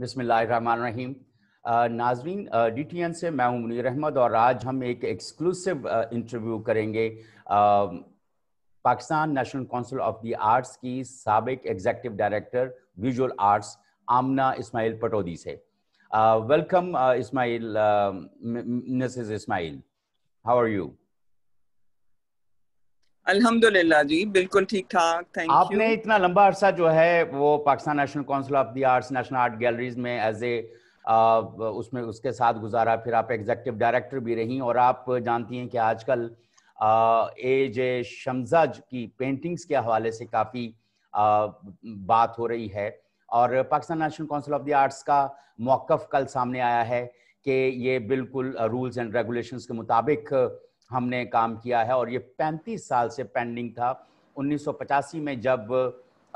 रहीम नाजरीन D T N से मैं हूँ मुनीर अहमद और आज हम एक एक्सक्लूसिव इंटरव्यू करेंगे Pakistan national council of the Arts की सबक executive director visual arts Amna Ismail Pataudi से welcome Ismail Mrs Ismail how are you अल्हम्दुलिल्लाह जी बिल्कुल ठीक ठाक थैंक यू आपने इतना लंबा अरसा जो है वो Pakistan national council of the Arts National Art Galleries में एज ए उसमें उसके साथ गुजारा फिर आप एग्जेक्टिव डायरेक्टर भी रहीं और आप जानती हैं कि आजकल ए जे शमजा की पेंटिंग्स के हवाले से काफ़ी बात हो रही है और Pakistan national council of the arts का मौक़ कल सामने आया है कि ये बिल्कुल रूल्स एंड रेगुलेशंस के मुताबिक हमने काम किया है और ये 35 साल से पेंडिंग था 1985 में जब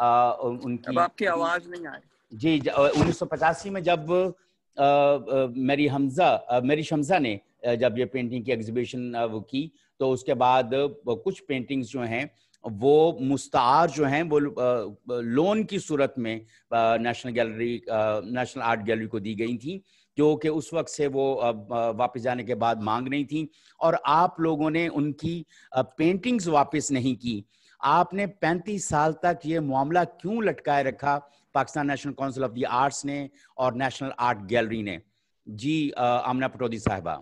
आ, उनकी अब आपकी आवाज नहीं आई जी उन्नीस में जब आ, आ, मेरी हमजा मेरी शमजा ने जब ये पेंटिंग की एग्जीबिशन वो की तो उसके बाद कुछ पेंटिंग्स जो हैं वो मुस्तार जो हैं वो लोन की सूरत में National gallery national art Gallery को दी गई थी जो कि उस वक्त से वो वापस जाने के बाद मांग नहीं थी और आप लोगों ने उनकी पेंटिंग्स वापस नहीं की आपने 35 साल तक ये मामला क्यों लटकाए रखा Pakistan national council of the arts ने और नेशनल आर्ट गैलरी ने जी आमना पटौदी साहबा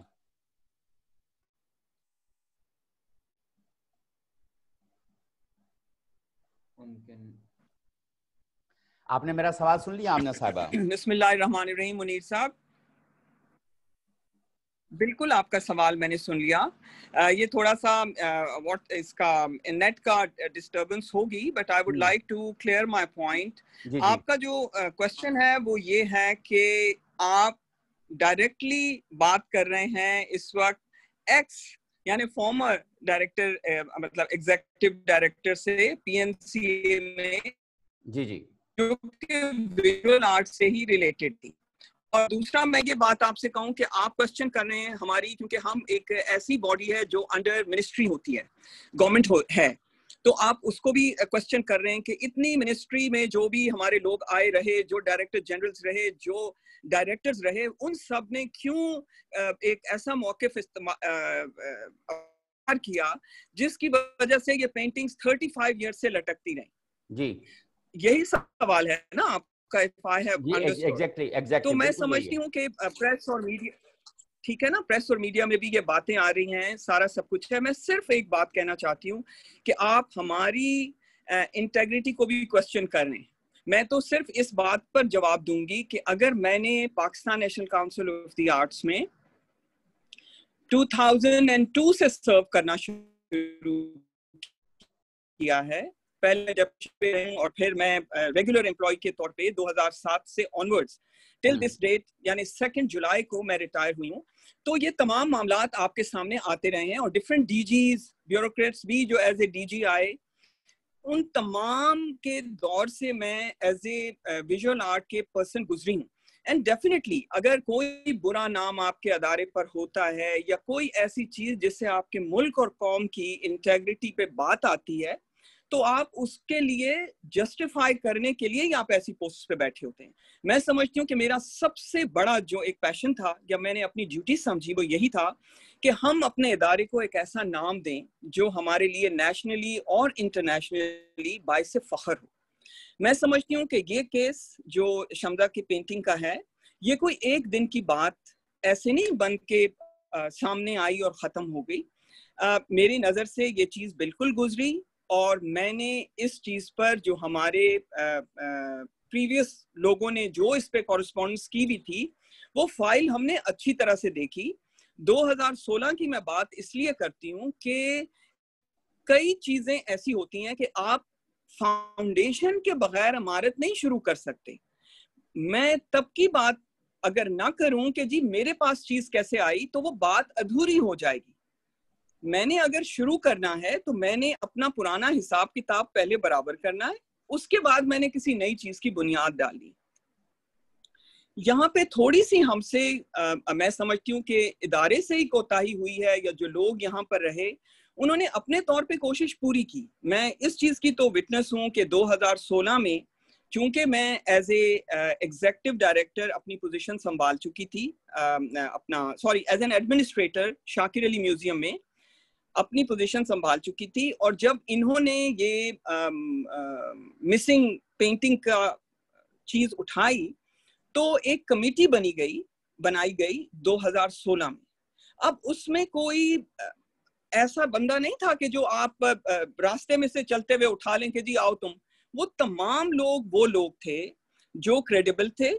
आपने मेरा सवाल सुन लिया आमना साहबा बिस्मिल्लाह रहमान रहीम मुनीर साहब बिल्कुल आपका सवाल मैंने सुन लिया ये थोड़ा सा व्हाट इसका नेट का डिस्टरबेंस होगी but I would like to clear my point आपका जो क्वेश्चन है वो ये है कि आप डायरेक्टली बात कर रहे हैं इस वक्त एक्स यानी फॉर्मर डायरेक्टर मतलब एग्जेक्टिव डायरेक्टर से पीएनसी में जी जी जो कि विजुअल आर्ट से ही रिलेटेड थी और दूसरा मैं ये बात आपसे कहूँ कि आप क्वेश्चन कर रहे हैं हमारी क्योंकि हम एक ऐसी बॉडी है जो अंडर मिनिस्ट्री होती है गवर्नमेंट हो, है तो आप उसको भी क्वेश्चन कर रहे हैं कि इतनी मिनिस्ट्री में जो भी हमारे लोग आए रहे जो डायरेक्टर जनरल्स रहे जो डायरेक्टर्स रहे उन सब ने क्यों एक ऐसा मौके किया जिसकी वजह से ये पेंटिंग्स 35 फाइव से लटकती रही जी यही सवाल है ना आप इफ आई तो मैं समझती हूँ कि प्रेस और मीडिया ठीक है ना प्रेस और मीडिया में भी ये बातें आ रही हैं सारा सब कुछ है मैं सिर्फ एक बात कहना चाहती हूँ कि आप हमारी इंटेग्रिटी को भी क्वेश्चन कर रहे हैं मैं तो सिर्फ इस बात पर जवाब दूंगी कि अगर मैंने Pakistan national council of the arts में 2002 से सर्व करना शुरू किया है पहले जब और फिर मैं रेगुलर एम्प्लॉय के तौर पे 2007 से ऑनवर्ड्स टिल दिस डेट यानी सेकेंड जुलाई को मैं रिटायर हुई हूँ तो ये तमाम मामला आपके सामने आते रहे हैं और डिफरेंट डीजी ब्यूरोक्रेट्स भी जो एज ए डी आए उन तमाम के दौर से मैं एज ए विजुअल आर्ट के पर्सन गुजरी हूँ एंड डेफिनेटली अगर कोई बुरा नाम आपके अदारे पर होता है या कोई ऐसी चीज जिससे आपके मुल्क और कौम की इंटेग्रिटी पे बात आती है तो आप उसके लिए जस्टिफाई करने के लिए ही आप ऐसी पोस्ट पे बैठे होते हैं मैं समझती हूँ कि मेरा सबसे बड़ा जो एक पैशन था या मैंने अपनी ड्यूटी समझी वो यही था कि हम अपने इदारे को एक ऐसा नाम दें जो हमारे लिए नेशनली और इंटरनेशनली से फ़खर हो मैं समझती हूँ कि ये केस जो शमदा की पेंटिंग का है ये कोई एक दिन की बात ऐसे नहीं बन के आ, सामने आई और ख़त्म हो गई मेरी नज़र से ये चीज़ बिल्कुल गुजरी और मैंने इस चीज पर जो हमारे प्रीवियस लोगों ने जो इस पे कॉरेस्पॉन्डेंस की भी थी वो फाइल हमने अच्छी तरह से देखी 2016 की मैं बात इसलिए करती हूँ कि कई चीजें ऐसी होती हैं कि आप फाउंडेशन के बगैर इमारत नहीं शुरू कर सकते मैं तब की बात अगर ना करूं कि जी मेरे पास चीज कैसे आई तो वो बात अधूरी हो जाएगी मैंने अगर शुरू करना है तो मैंने अपना पुराना हिसाब किताब पहले बराबर करना है उसके बाद मैंने किसी नई चीज की बुनियाद डाली यहाँ पे थोड़ी सी हमसे मैं समझती हूँ कि इदारे से ही कोताही हुई है या जो लोग यहाँ पर रहे उन्होंने अपने तौर पे कोशिश पूरी की मैं इस चीज़ की तो विटनेस हूँ कि 2016 में चूंकि मैं एज ए एग्जेक्टिव डायरेक्टर अपनी पोजीशन संभाल चुकी थी uh, अपना sorry as an administrator Shakir Ali museum में अपनी पोजीशन संभाल चुकी थी और जब इन्होंने ये मिसिंग पेंटिंग का चीज उठाई तो एक कमेटी बनी गई बनाई गई 2016 में अब उसमें कोई ऐसा बंदा नहीं था कि जो आप रास्ते में से चलते हुए उठा लें कि जी आओ तुम वो तमाम लोग वो लोग थे जो क्रेडिबल थे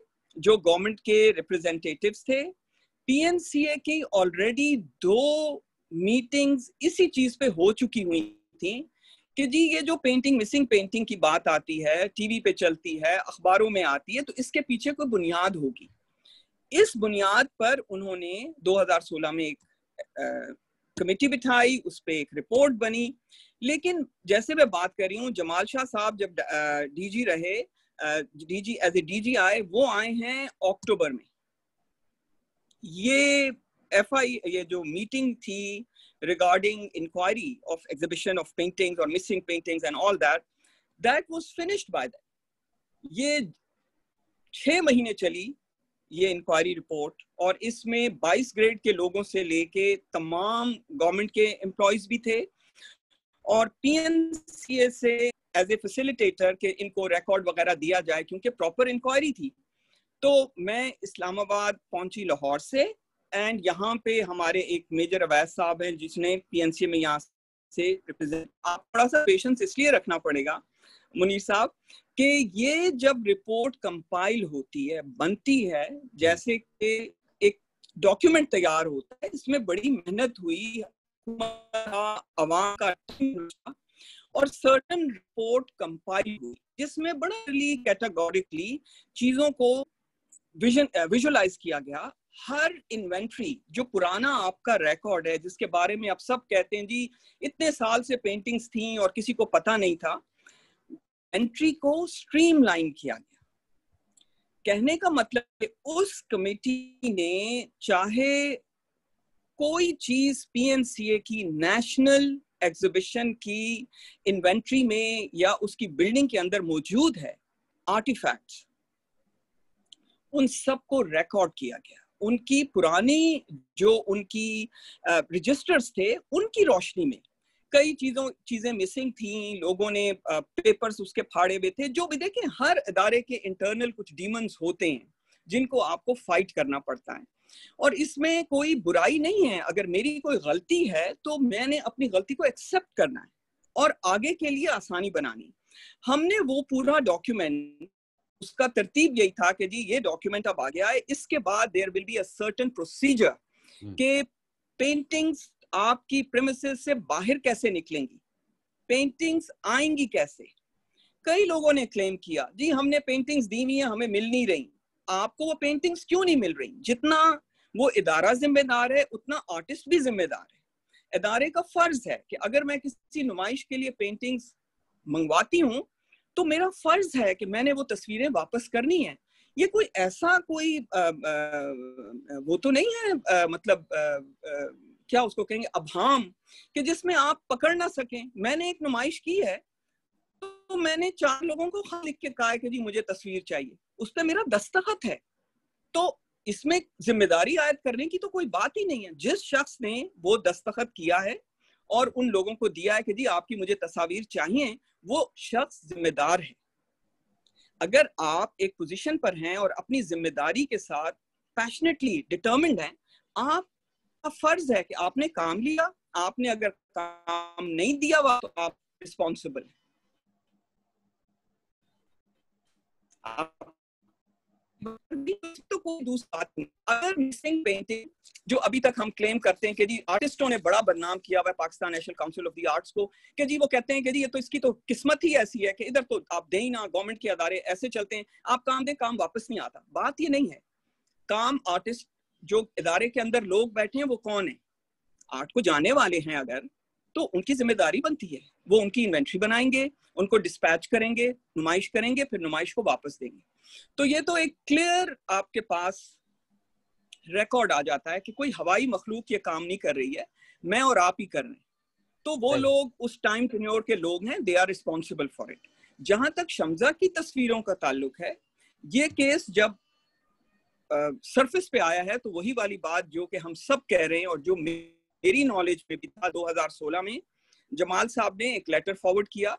जो गवर्नमेंट के रिप्रेजेंटेटिव्स थे पीएमसीए की ऑलरेडी दो मीटिंग्स इसी चीज पे हो चुकी हुई थी कि जी ये जो पेंटिंग मिसिंग पेंटिंग की बात आती है टीवी पे चलती है अखबारों में आती है तो इसके पीछे कोई बुनियाद होगी इस बुनियाद पर उन्होंने 2016 में एक कमेटी बिठाई उस पर एक रिपोर्ट बनी लेकिन जैसे मैं बात कर रही हूँ जमाल शाह साहब जब डीजी रहे डीजी एज ए डीजी आए वो आए हैं अक्टूबर में ये एफ आई e, ये जो मीटिंग थी regarding inquiry of exhibition of paintings और missing paintings and all that that was finished by that ये छः महीने चली ये इंक्वायरी रिपोर्ट और इसमें 22 ग्रेड के लोगों से लेके तमाम गवर्नमेंट के एम्प्लॉयज भी थे और पीएनसीए से एज ए फेसिलिटेटर के इनको रिकॉर्ड वगैरह दिया जाए क्योंकि प्रॉपर इंक्वायरी थी तो मैं इस्लामाबाद पहुंची लाहौर से एंड यहाँ पे हमारे एक मेजर अवैध साहब हैं जिसने पीएनसी में यहाँ से रिप्रेजेंट आप थोड़ा सा पेशेंस इसलिए रखना पड़ेगा मुनीर साहब कि ये जब रिपोर्ट कंपाइल होती है बनती है जैसे कि एक डॉक्यूमेंट तैयार होता है इसमें बड़ी मेहनत हुई और सर्टन रिपोर्ट कंपाइल हुई जिसमें बड़ा कैटेगोरिकली चीजों को विजन विजुलाइज किया गया हर इन्वेंट्री जो पुराना आपका रिकॉर्ड है जिसके बारे में आप सब कहते हैं जी इतने साल से पेंटिंग्स थी और किसी को पता नहीं था एंट्री को स्ट्रीमलाइन किया गया कहने का मतलब उस कमेटी ने चाहे कोई चीज पीएनसीए की नेशनल एग्जिबिशन की इन्वेंट्री में या उसकी बिल्डिंग के अंदर मौजूद है आर्टिफैक्ट्स उन सबको रिकॉर्ड किया गया उनकी पुरानी जो उनकी रजिस्टर्स थे उनकी रोशनी में कई चीजों चीजें मिसिंग थी लोगों ने पेपर्स उसके फाड़े हुए थे जो भी देखें हर इदारे के इंटरनल कुछ डीमंस होते हैं जिनको आपको फाइट करना पड़ता है और इसमें कोई बुराई नहीं है अगर मेरी कोई गलती है तो मैंने अपनी गलती को एक्सेप्ट करना है और आगे के लिए आसानी बनानी हमने वो पूरा डॉक्यूमेंट उसका तरतीब यही था कि जी ये डॉक्यूमेंट अब आ गया है इसके बाद देर विल बी अटन प्रोसीजर के पेंटिंग्स आपकी प्रेमिस से बाहर कैसे निकलेंगी पेंटिंग्स आएंगी कैसे कई लोगों ने क्लेम किया जी हमने पेंटिंग्स दी हुई है हमें मिल नहीं रही आपको वो पेंटिंग्स क्यों नहीं मिल रही जितना वो इदारा जिम्मेदार है उतना आर्टिस्ट भी जिम्मेदार है इदारे का फर्ज है कि अगर मैं किसी नुमाइश के लिए पेंटिंग्स मंगवाती हूँ तो मेरा फर्ज है कि मैंने वो तस्वीरें वापस करनी है ये कोई ऐसा कोई आ, आ, वो तो नहीं है आ, मतलब आ, आ, क्या उसको कहेंगे अभाम कि जिसमें आप पकड़ ना सकें मैंने एक नुमाइश की है तो मैंने चार लोगों को खा लिख के कहा कि जी मुझे तस्वीर चाहिए उस पर मेरा दस्तखत है तो इसमें जिम्मेदारी आयद करने की तो कोई बात ही नहीं है जिस शख्स ने वो दस्तखत किया है और उन लोगों को दिया है कि जी आपकी मुझे तस्वीर चाहिए वो शख्स जिम्मेदार है अगर आप एक पोजीशन पर हैं और अपनी जिम्मेदारी के साथ पैशनेटली डिटर्मिंड हैं आप फर्ज है कि आपने काम लिया आपने अगर काम नहीं दिया हुआ तो आप रिस्पॉन्सिबल आप तो कोई दूसरी बात नहीं अगर मिसिंग पेंटिंग जो अभी तक हम क्लेम करते हैं कि जी आर्टिस्टों ने बड़ा बदनाम किया हुआ है Pakistan national council of the Arts को कि जी वो कहते हैं कि जी ये तो इसकी तो किस्मत ही ऐसी है कि इधर तो आप दें ही ना गवर्नमेंट के अदारे ऐसे चलते हैं आप काम दें काम वापस नहीं आता बात ये नहीं है काम आर्टिस्ट जो इदारे के अंदर लोग बैठे हैं वो कौन है आर्ट को जाने वाले हैं अगर तो उनकी जिम्मेदारी बनती है वो उनकी इन्वेंट्री बनाएंगे उनको डिस्पैच करेंगे नुमाइश करेंगे फिर नुमाइश को वापस देंगे तो ये तो एक क्लियर आपके पास रिकॉर्ड आ जाता है कि कोई हवाई मखलूक ये काम नहीं कर रही है मैं और आप ही कर रहे हैं तो वो लोग उस टाइम टेन्योर के लोग हैं they are responsible for it जहां तक शमजा की तस्वीरों का ताल्लुक है ये केस जब सरफेस पे आया है तो वही वाली बात जो कि हम सब कह रहे हैं और जो मेरी नॉलेज में भी था 2016 में जमाल साहब ने एक लेटर फॉरवर्ड किया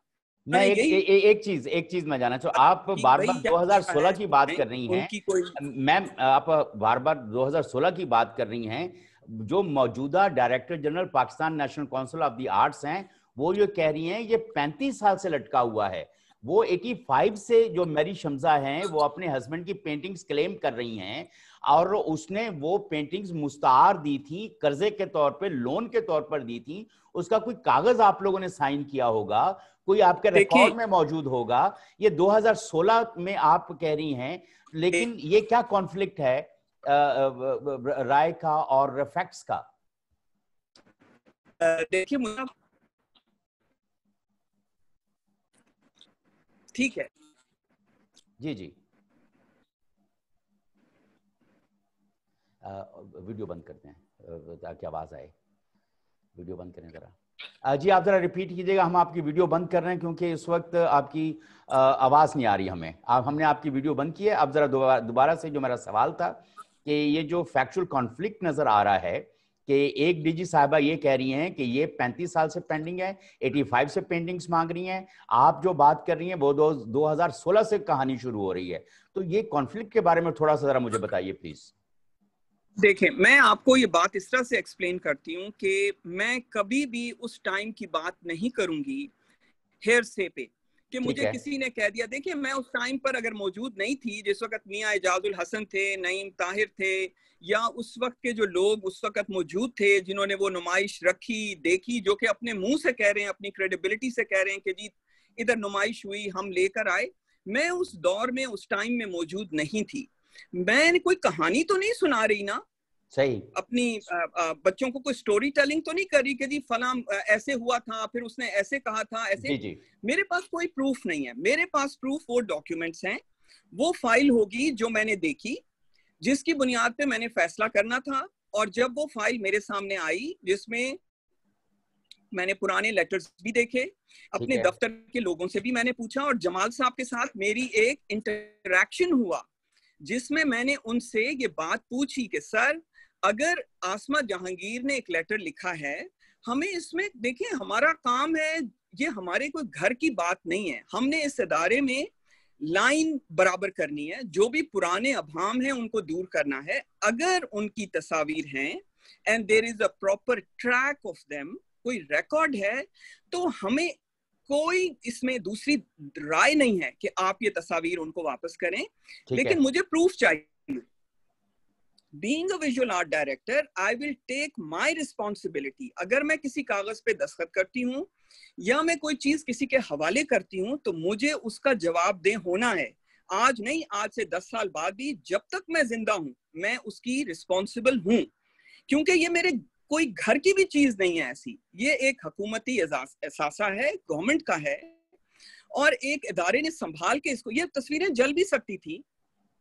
मैं एक, ए, ए, एक चीज एक चीज मैं जाना चाहूँ आप बार बार 2016 की बात कर रही हैं मैम आप बार बार 2016 की बात कर रही हैं जो मौजूदा director general Pakistan national council of the arts हैं वो ये कह रही हैं ये 35 साल से लटका हुआ है वो 85 से जो मेरी शमजा हैं वो अपने हस्बैंड की पेंटिंग्स क्लेम कर रही हैं और उसने वो पेंटिंग्स मुस्तार दी थी कर्जे के तौर पे लोन के तौर पर दी थी उसका कोई कागज आप लोगों ने साइन किया होगा कोई आपके रिकॉर्ड में मौजूद होगा ये 2016 में आप कह रही हैं लेकिन ये क्या कॉन्फ्लिक्ट है राय का और फैक्ट्स का देखिए ठीक है जी जी वीडियो बंद करते हैं ताकि आवाज़ आए वीडियो बंद करें ज़रा जी आप ज़रा रिपीट कीजिएगा हम आपकी वीडियो बंद कर रहे हैं क्योंकि इस वक्त आपकी आवाज़ नहीं आ रही हमें आप हमने आपकी वीडियो बंद की है अब ज़रा दोबारा से जो मेरा सवाल था कि ये जो फैक्चुअल कॉन्फ्लिक्ट नज़र आ रहा है कि एक डीजी साहबा ये कह रही हैं कि ये 35 साल से पेंडिंग है 85 से पेंडिंग्स मांग रही हैं आप जो बात कर रही हैं वो दो हजार से कहानी शुरू हो रही है तो ये कॉन्फ्लिक्ट के बारे में थोड़ा सा ज़रा मुझे बताइए प्लीज़ देखें मैं आपको ये बात इस तरह से एक्सप्लेन करती हूँ कि मैं कभी भी उस टाइम की बात नहीं करूंगी हेयर से पे कि मुझे किसी ने कह दिया देखिए मैं उस टाइम पर अगर मौजूद नहीं थी जिस वक्त मियाँ एजाजुल हसन थे नईम ताहिर थे या उस वक्त के जो लोग उस वक्त मौजूद थे जिन्होंने वो नुमाइश रखी देखी जो कि अपने मुंह से कह रहे हैं अपनी क्रेडिबिलिटी से कह रहे हैं कि जी इधर नुमाइश हुई हम लेकर आए मैं उस दौर में उस टाइम में मौजूद नहीं थी मैं कोई कहानी तो नहीं सुना रही ना सही अपनी बच्चों को कोई स्टोरी टेलिंग तो नहीं कर रही कि जी फला ऐसे हुआ था फिर उसने ऐसे कहा था ऐसे जी जी। मेरे पास कोई प्रूफ नहीं है मेरे पास प्रूफ वो डॉक्यूमेंट्स हैं वो फाइल होगी जो मैंने देखी जिसकी बुनियाद पे मैंने फैसला करना था और जब वो फाइल मेरे सामने आई जिसमें मैंने पुराने लेटर्स भी देखे अपने दफ्तर के लोगों से भी मैंने पूछा और जमाल साहब के साथ मेरी एक इंटरेक्शन हुआ जिसमें मैंने उनसे ये बात पूछी कि सर अगर आसमा जहांगीर ने एक लेटर लिखा है हमें इसमें देखिए हमारा काम है ये हमारे कोई घर की बात नहीं है हमने इस इदारे में लाइन बराबर करनी है जो भी पुराने अभाम हैं उनको दूर करना है अगर उनकी तस्वीर हैं and there is a proper track of them कोई रिकॉर्ड है तो हमें कोई इसमें दूसरी राय नहीं है कि आप ये तस्वीर उनको वापस करें लेकिन मुझे प्रूफ चाहिए being visual art director I will take my responsibility अगर मैं किसी कागज पे दस्खत करती हूँ या मैं कोई चीज किसी के हवाले करती हूँ तो मुझे उसका जवाब दे होना है आज नहीं आज से दस साल बाद भी जब तक मैं जिंदा हूं मैं उसकी रिस्पॉन्सिबल हूं क्योंकि ये मेरे कोई घर की भी चीज नहीं है ऐसी ये एक हकूमती एहसासा है गवर्नमेंट का है और एक इदारे ने संभाल के इसको ये तस्वीरें जल भी सकती थी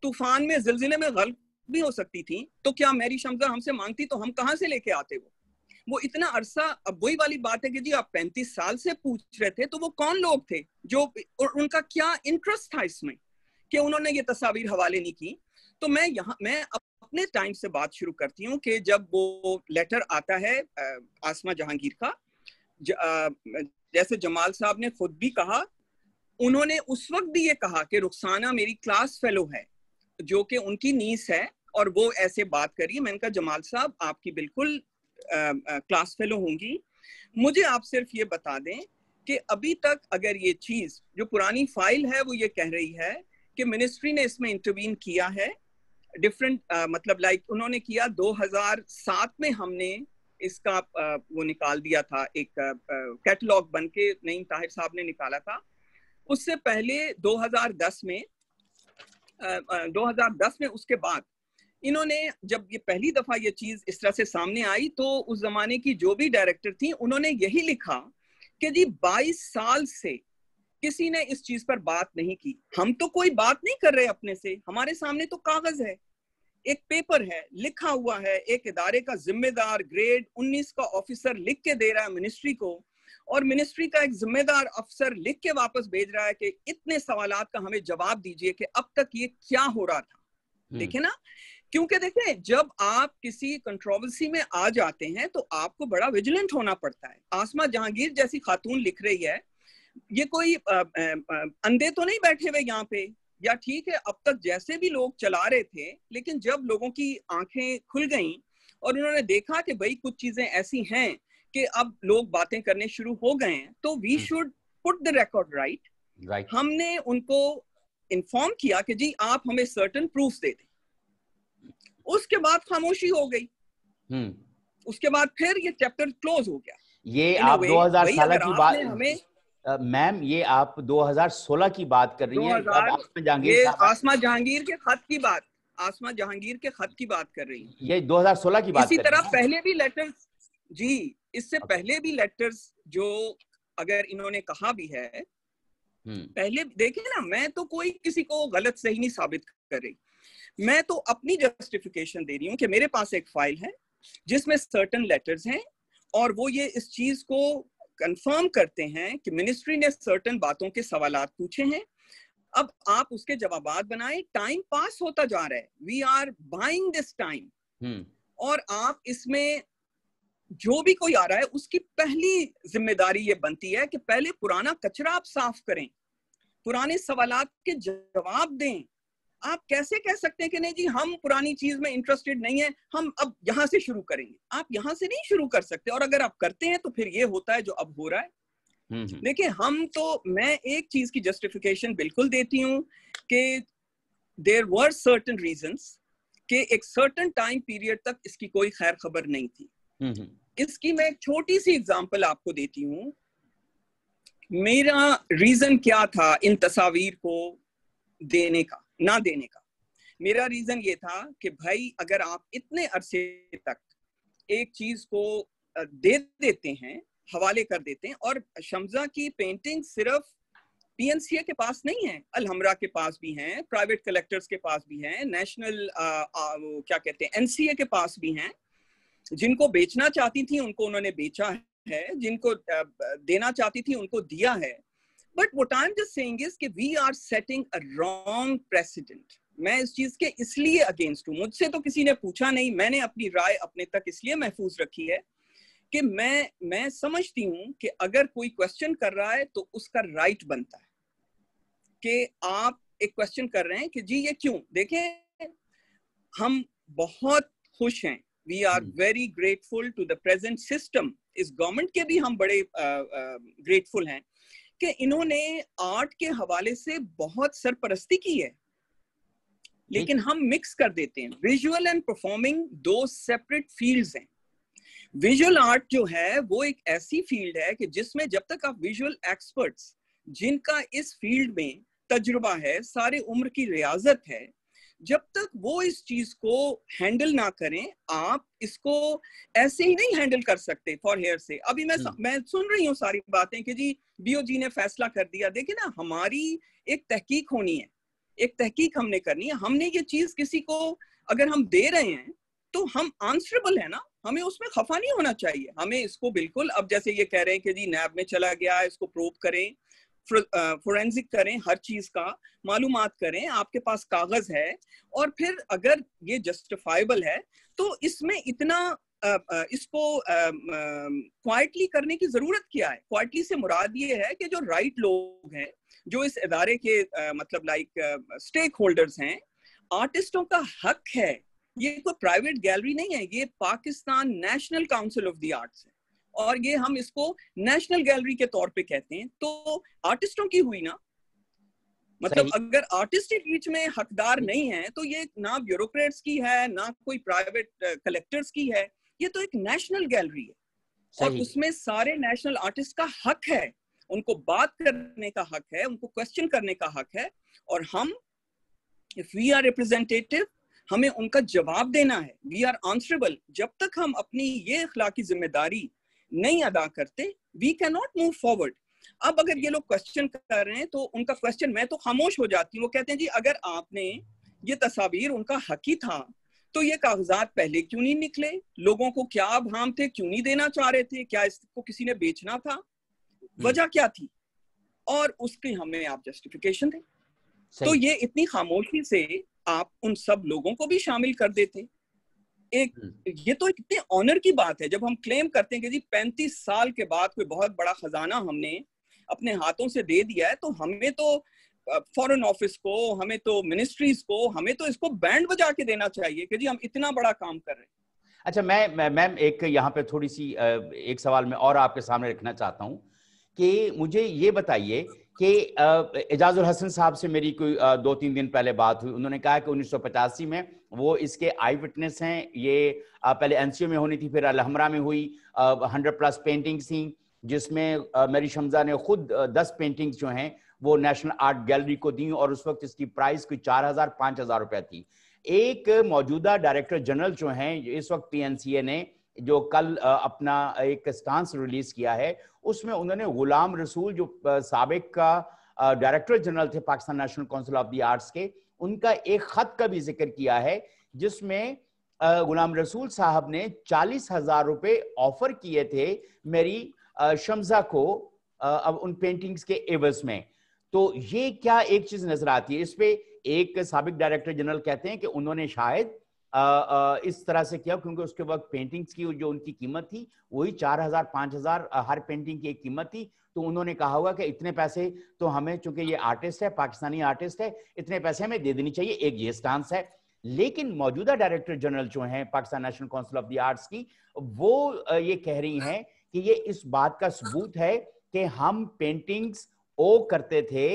तूफान में जिलजिले में गल भी हो सकती थी तो क्या मेरी शमजा हमसे मांगती तो हम कहाँ से लेके आते वो वो इतना अरसा अब वही वाली बात है कि जी आप पैंतीस साल से पूछ रहे थे तो वो कौन लोग थे जो और उनका क्या इंटरेस्ट था इसमें कि उन्होंने ये तस्वीर हवाले नहीं की तो मैं यहाँ मैं अब अपने टाइम से बात शुरू करती हूँ कि जब वो लेटर आता है आसमा जहांगीर का ज, जैसे जमाल साहब ने खुद भी कहा उन्होंने उस वक्त भी ये कहा कि रुखसाना मेरी क्लास फेलो है जो कि उनकी नीस है और वो ऐसे बात करिए मैंने कहा जमाल साहब आपकी बिल्कुल आ, आ, क्लास फेलो होंगी मुझे आप सिर्फ ये बता दें कि अभी तक अगर ये चीज़ जो पुरानी फाइल है वो ये कह रही है कि मिनिस्ट्री ने इसमें इंटरवीन किया है डिफरेंट uh, मतलब लाइक like, उन्होंने किया 2007 में हमने इसका uh, वो निकाल दिया था एक कैटलॉग uh, बन के नईम ताहिर साहब ने निकाला था उससे पहले 2010 में 2010 uh, uh, में उसके बाद इन्होंने जब ये पहली दफा ये चीज इस तरह से सामने आई तो उस जमाने की जो भी डायरेक्टर थी उन्होंने यही लिखा कि जी 22 साल से किसी ने इस चीज पर बात नहीं की हम तो कोई बात नहीं कर रहे अपने से हमारे सामने तो कागज है एक पेपर है लिखा हुआ है एक इदारे का जिम्मेदार ग्रेड 19 का ऑफिसर लिख के दे रहा है मिनिस्ट्री को और मिनिस्ट्री का एक जिम्मेदार अफसर लिख के वापस भेज रहा है कि इतने सवाल का हमें जवाब दीजिए कि अब तक ये क्या हो रहा था हम्म। देखे ना क्योंकि देखे जब आप किसी कंट्रोवर्सी में आ जाते हैं तो आपको बड़ा विजिलेंट होना पड़ता है आसमा जहांगीर जैसी खातून लिख रही है ये कोई अंधे तो नहीं बैठे हुए यहाँ पे या ठीक है अब तक जैसे भी लोग चला रहे थे लेकिन जब लोगों की आंखें खुल गई और उन्होंने देखा कि भाई कुछ चीजें ऐसी हैं कि अब लोग बातें करने शुरू हो गए हैं तो we should put the record right हमने उनको इन्फॉर्म किया कि जी आप हमें सर्टन प्रूफ दे दें उसके बाद खामोशी हो गई हम्म उसके बाद फिर ये चैप्टर क्लोज हो गया ये आप 2000 साल की बात हमें मैम ये आप 2016 की बात कर रही हैं आसमा जहांगीर आसमा जहांगीर के खत की बात आसमा जहांगीर के खत की बात कर रही हैं ये 2016 की बात इसी तरह पहले भी लेटर्स जी इससे पहले भी लेटर्स जो अगर इन्होंने कहा भी है हम्म। पहले देखिए ना मैं तो कोई किसी को गलत सही नहीं साबित कर रही मैं तो अपनी जस्टिफिकेशन दे रही हूँ कि मेरे पास एक फाइल है जिसमें सर्टन लेटर्स हैं और वो ये इस चीज को कंफर्म करते हैं कि मिनिस्ट्री ने सर्टन बातों के सवाल पूछे हैं अब आप उसके जवाब बनाए टाइम पास होता जा रहा है we are buying this time और आप इसमें जो भी कोई आ रहा है उसकी पहली जिम्मेदारी ये बनती है कि पहले पुराना कचरा आप साफ करें पुराने सवाल के जवाब दें आप कैसे कह सकते हैं कि नहीं जी हम पुरानी चीज में इंटरेस्टेड नहीं है हम अब यहां से शुरू करेंगे आप यहां से नहीं शुरू कर सकते और अगर आप करते हैं तो फिर ये होता है जो अब हो रहा है हम्म, हम्म। देखिए हम तो मैं एक चीज की जस्टिफिकेशन बिल्कुल देती हूँ कि देर वर सर्टन रीजन के एक सर्टन टाइम पीरियड तक इसकी कोई खैर खबर नहीं थी हम्म, इसकी मैं एक छोटी सी एग्जाम्पल आपको देती हूँ मेरा रीजन क्या था इन तस्वीर को देने का ना देने का मेरा रीजन ये था कि भाई अगर आप इतने अरसे तक एक चीज को दे देते हैं हवाले कर देते हैं और शमजा की पेंटिंग सिर्फ पीएनसीए के पास नहीं है अलहमरा के पास भी हैं प्राइवेट कलेक्टर्स के पास भी हैं नेशनल आ, आ, क्या कहते हैं एनसीए के पास भी हैं जिनको बेचना चाहती थी उनको उन्होंने बेचा है जिनको देना चाहती थी उनको दिया है but what I am just saying is कि we are setting a wrong precedent मैं इस चीज के इसलिए अगेंस्ट हूं मुझसे तो किसी ने पूछा नहीं मैंने अपनी राय अपने तक इसलिए महफूज रखी है कि मैं मैं समझती हूं कि अगर कोई क्वेश्चन कर रहा है तो उसका राइट right बनता है कि आप एक क्वेश्चन कर रहे हैं कि जी ये क्यों देखें हम बहुत खुश हैं we are very grateful to the present system इस गवर्नमेंट के भी हम बड़े ग्रेटफुल uh, uh, हैं कि इन्होंने आर्ट के हवाले से बहुत सरपरस्ती की है लेकिन हम मिक्स कर देते हैं विजुअल एंड परफॉर्मिंग दो सेपरेट फील्ड्स हैं विजुअल आर्ट जो है वो एक ऐसी फील्ड है कि जिसमें जब तक आप विजुअल एक्सपर्ट्स जिनका इस फील्ड में तजुर्बा है सारे उम्र की रियाजत है जब तक वो इस चीज को हैंडल ना करें आप इसको ऐसे ही नहीं हैंडल कर सकते फॉर हेयर से अभी मैं हम्म। मैं सुन रही हूँ सारी बातें कि जी बीओजी ने फैसला कर दिया देखिए ना हमारी एक तहकीक होनी है एक तहकीक हमने करनी है हमने ये चीज किसी को अगर हम दे रहे हैं तो हम आंसरेबल है ना हमें उसमें खफा नहीं होना चाहिए हमें इसको बिल्कुल अब जैसे ये कह रहे हैं कि जी नैब में चला गया इसको प्रूव करें फोरेंसिक करें हर चीज का मालूम करें आपके पास कागज है और फिर अगर ये जस्टिफाइबल है तो इसमें इतना इसको क्वाइटली करने की जरूरत क्या है क्वाइटली से मुराद ये है कि जो राइट लोग हैं जो इस इदारे के मतलब लाइक स्टेक होल्डर्स हैं आर्टिस्टों का हक है ये कोई प्राइवेट गैलरी नहीं है ये Pakistan national council of the Arts है और ये हम इसको नेशनल गैलरी के तौर पे कहते हैं तो आर्टिस्टों की हुई ना मतलब अगर आर्टिस्ट के बीच में हकदार नहीं है तो ये ना ब्यूरोक्रेट्स की है ना कोई प्राइवेट कलेक्टर्स की है ये तो एक नेशनल गैलरी है और उसमें सारे नेशनल आर्टिस्ट का हक है उनको बात करने का हक है उनको क्वेश्चन करने का हक है और हम इफ वी आर रिप्रेजेंटेटिव हमें उनका जवाब देना है वी आर आंसरेबल जब तक हम अपनी ये अखलाकी जिम्मेदारी नहीं अदा करते we can not move forward अब अगर ये लोग क्वेश्चन कर रहे हैं तो उनका क्वेश्चन मैं तो खामोश हो जाती हूँ वो कहते हैं जी अगर आपने ये तस्वीर उनका हक ही था तो ये कागजात पहले क्यों नहीं निकले लोगों को क्या भ्राम थे क्यों नहीं देना चाह रहे थे क्या इसको किसी ने बेचना था हम्म। वजह क्या थी और उसके हमें आप जस्टिफिकेशन दें तो ये इतनी खामोशी से आप उन सब लोगों को भी शामिल कर देते एक हम्म। ये तो इतने ऑनर की बात है जब हम क्लेम करते हैं कि जी पैंतीस साल के बाद कोई बहुत बड़ा खजाना हमने अपने हाथों से दे दिया है तो हमें तो फॉरेन ऑफिस को हमें तो मिनिस्ट्रीज को हमें तो इसको बैंड बजा के देना चाहिए कि जी हम इतना बड़ा काम कर रहे हैं अच्छा मैं मैम एक यहाँ पे थोड़ी सी एक सवाल मैं और आपके सामने रखना चाहता हूँ कि मुझे ये बताइए कि एजाजुल हसन साहब से मेरी कोई दो तीन दिन पहले बात हुई उन्होंने कहा कि उन्नीस में वो इसके आई विटनेस हैं ये पहले एन में होनी थी फिर अलहमरा में हुई हंड्रेड प्लस पेंटिंग्स थी जिसमें मेरी शमजा ने खुद दस पेंटिंग्स जो हैं वो नेशनल आर्ट गैलरी को दी और उस वक्त इसकी प्राइस कोई चार हजार पांच हजार रुपया थी एक मौजूदा डायरेक्टर जनरल जो हैं इस वक्त पी ने जो कल अपना एक स्टांस रिलीज किया है उसमें उन्होंने गुलाम रसूल जो सबक का डायरेक्टर जनरल थे Pakistan national council of the arts के उनका एक खत का भी जिक्र किया है जिसमें गुलाम रसूल साहब ने चालीस हजार रुपये ऑफर किए थे मेरी शमजा को अब उन पेंटिंग्स के एवज में तो ये क्या एक चीज नजर आती है इस पे एक सबक डायरेक्टर जनरल कहते हैं कि उन्होंने शायद आ, आ, इस तरह से किया क्योंकि उसके वक्त पेंटिंग्स की जो उनकी कीमत थी वही चार हजार पांच हजार हर पेंटिंग की एक कीमत थी तो उन्होंने कहा होगा कि इतने पैसे तो हमें चूंकि ये आर्टिस्ट है पाकिस्तानी आर्टिस्ट है इतने पैसे हमें दे देनी चाहिए एक ये स्टांस है लेकिन मौजूदा डायरेक्टर जनरल जो हैं Pakistan national council of the Arts की वो ये कह रही हैं कि ये इस बात का सबूत है कि हम पेंटिंग्स ओ करते थे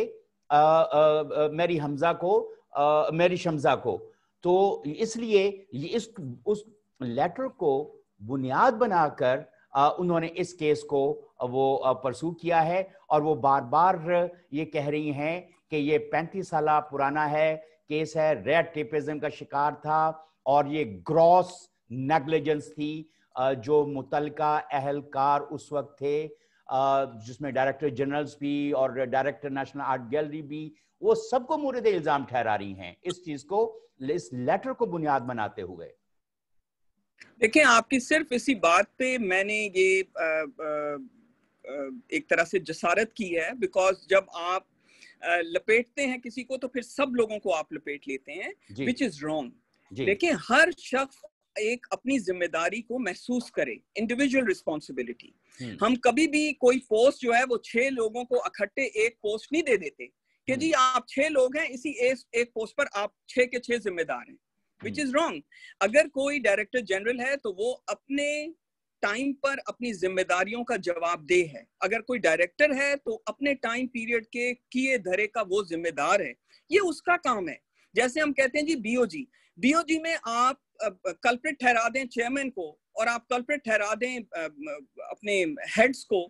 आ, आ, मेरी हमजा को आ, मेरी शमजा को तो इसलिए इस उस लेटर को बुनियाद बनाकर उन्होंने इस केस को वो परसू किया है और वो बार बार ये कह रही हैं कि ये पैंतीस साल पुराना है केस है रेड टेपिज्म का शिकार था और ये ग्रॉस नेग्लिजेंस थी जो मुतलका अहलकार उस वक्त थे जिसमें डायरेक्टर जनरल्स भी और डायरेक्टर नेशनल आर्ट गैलरी भी वो सबको मुरद इल्जाम ठहरा रही हैं इस चीज को इस लेटर को बुनियाद बनाते हुए देखिए आपकी सिर्फ इसी बात पे मैंने ये आ, आ, एक तरह से जसारत की है बिकॉज जब आप लपेटते हैं किसी को तो फिर सब लोगों को आप लपेट लेते हैं विच इज रॉन्ग देखिए हर शख्स एक अपनी जिम्मेदारी को महसूस करे इंडिविजुअल रिस्पॉन्सिबिलिटी हम कभी भी कोई पोस्ट जो है वो छह लोगों को इकट्ठे एक पोस्ट नहीं दे देते कि जी हम्म। आप छह लोग हैं इसी एस, एक पोस्ट पर आप छह के छह जिम्मेदार हैं विच इज रॉन्ग अगर कोई डायरेक्टर जनरल है तो वो अपने टाइम पर अपनी जिम्मेदारियों का जवाब दे है अगर कोई डायरेक्टर है तो अपने टाइम पीरियड के किए धरे का वो जिम्मेदार है ये उसका काम है जैसे हम कहते हैं जी बीओजी बीओजी में आप कल्प्रिट ठहरा दें चेयरमैन को और आप कल्प्रिट ठहरा दें अपने हेड्स को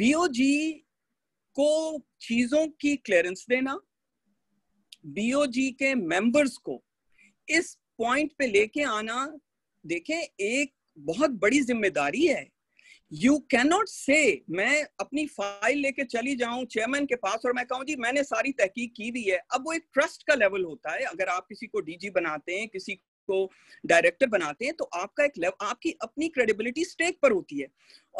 बीओजी को चीजों की क्लियरेंस देना बीओजी के मेंबर्स को इस पॉइंट पे लेके आना देखें एक बहुत बड़ी जिम्मेदारी है यू कैन नॉट से मैं अपनी फाइल लेके चली जाऊं चेयरमैन के पास और मैं कहूं जी मैंने सारी तहकीक की भी है अब वो एक ट्रस्ट का लेवल होता है अगर आप किसी को डीजी बनाते हैं किसी को डायरेक्टर बनाते हैं तो आपका एक लेव आपकी अपनी क्रेडिबिलिटी स्टेक पर होती है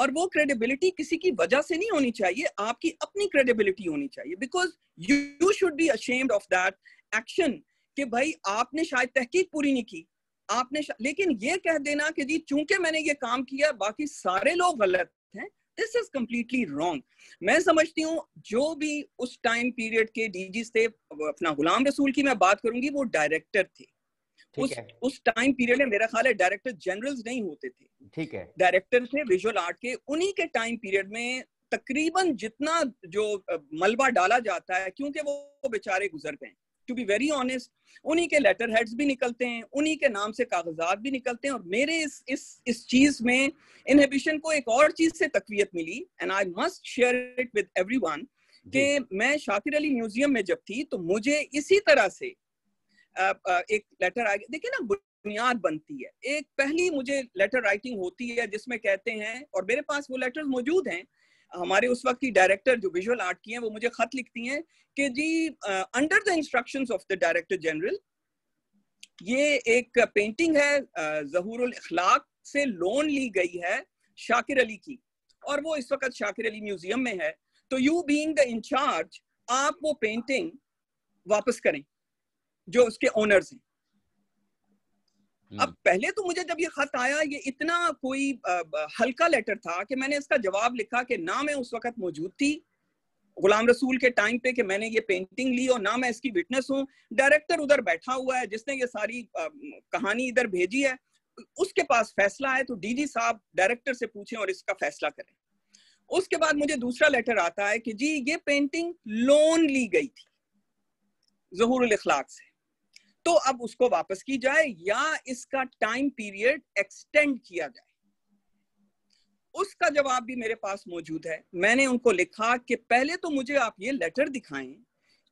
और वो क्रेडिबिलिटी किसी की वजह से नहीं होनी चाहिए आपकी अपनी क्रेडिबिलिटी होनी चाहिए because you should be ashamed of that action कि भाई आपने शायद तहकीक पूरी नहीं की आपने लेकिन ये कह देना कि जी चूंकि मैंने ये काम किया बाकी सारे लोग गलत हैं दिस इज कम्प्लीटली रॉन्ग मैं समझती हूँ जो भी उस टाइम पीरियड के डीजी थे अपना गुलाम रसूल की मैं बात करूंगी वो डायरेक्टर थे उस है. उस टाइम पीरियड में मेरा ख्याल है डायरेक्टर जनरल्स नहीं होते थे ठीक है डायरेक्टर थे विजुअल आर्ट के उन्हीं के टाइम पीरियड में तकरीबन जितना जो मलबा डाला जाता है क्योंकि वो बेचारे गुजर गए टू बी वेरी ऑनेस्ट उन्हीं के लेटर हेड्स भी निकलते हैं उन्हीं के नाम से कागजात भी निकलते हैं और मेरे इस इस इस चीज में इनहिबिशन को एक और चीज से तकवीत मिली and I must share it with everyone कि मैं शाकिर अली म्यूजियम में जब थी तो मुझे इसी तरह से एक लेटर आ गया देखिए ना बुनियाद बनती है एक पहली मुझे लेटर राइटिंग होती है जिसमें कहते हैं और मेरे पास वो लेटर्स मौजूद हैं हमारे उस वक्त की डायरेक्टर जो विजुअल आर्ट की हैं वो मुझे खत लिखती हैं कि जी under the instructions of the director general ये एक पेंटिंग है जहूरुल इखलाक से लोन ली गई है शाकिर अली की और वो इस वक्त शाकिर अली म्यूजियम में है तो यू बीइंग द इंचार्ज आप वो पेंटिंग वापस करें जो उसके ओनर्स हैं हम्म। अब पहले तो मुझे जब ये खत आया ये इतना कोई हल्का लेटर था कि मैंने इसका जवाब लिखा कि ना मैं उस वक्त मौजूद थी गुलाम रसूल के टाइम पे कि मैंने ये पेंटिंग ली और ना मैं इसकी विटनेस हूँ डायरेक्टर उधर बैठा हुआ है जिसने ये सारी कहानी इधर भेजी है उसके पास फैसला है तो डीजी साहब डायरेक्टर से पूछें और इसका फैसला करें उसके बाद मुझे दूसरा लेटर आता है कि जी ये पेंटिंग लोन ली गई थी जहूर अखलाक से तो अब उसको वापस की जाए या इसका टाइम पीरियड एक्सटेंड किया जाए उसका जवाब भी मेरे पास मौजूद है मैंने उनको लिखा कि पहले तो मुझे आप ये लेटर दिखाएं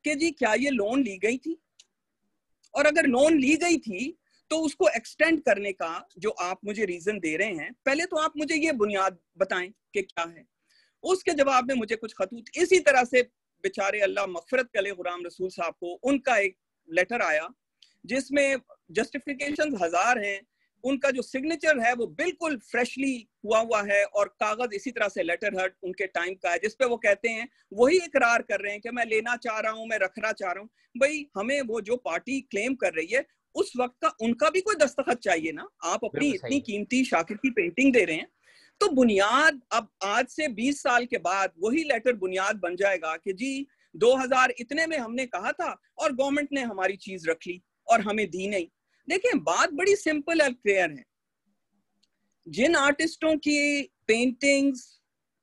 कि जी क्या ये लोन ली गई थी और अगर लोन ली गई थी तो उसको एक्सटेंड करने का जो आप मुझे रीजन दे रहे हैं पहले तो आप मुझे ये बुनियाद बताएं कि क्या है उसके जवाब में मुझे कुछ खतूत इसी तरह से बेचारे अल्लाह मफफरत कले गुराम रसूल साहब को उनका एक लेटर आया जिसमें जस्टिफिकेशन हजार हैं उनका जो सिग्नेचर है वो बिल्कुल फ्रेशली हुआ हुआ है और कागज इसी तरह से लेटर हर्ट उनके टाइम का है जिसपे वो कहते हैं वही इकरार कर रहे हैं कि मैं लेना चाह रहा हूँ मैं रखना चाह रहा हूँ भाई हमें वो जो पार्टी क्लेम कर रही है उस वक्त का उनका भी कोई दस्तखत चाहिए ना आप अपनी इतनी कीमती शाकिर की पेंटिंग दे रहे हैं तो बुनियाद अब आज से 20 साल के बाद वही लेटर बुनियाद बन जाएगा कि जी 2000 इतने में हमने कहा था और गवर्नमेंट ने हमारी चीज रख ली और हमें दी नहीं देखिए बात बड़ी सिंपल और क्लियर है जिन आर्टिस्टों की पेंटिंग्स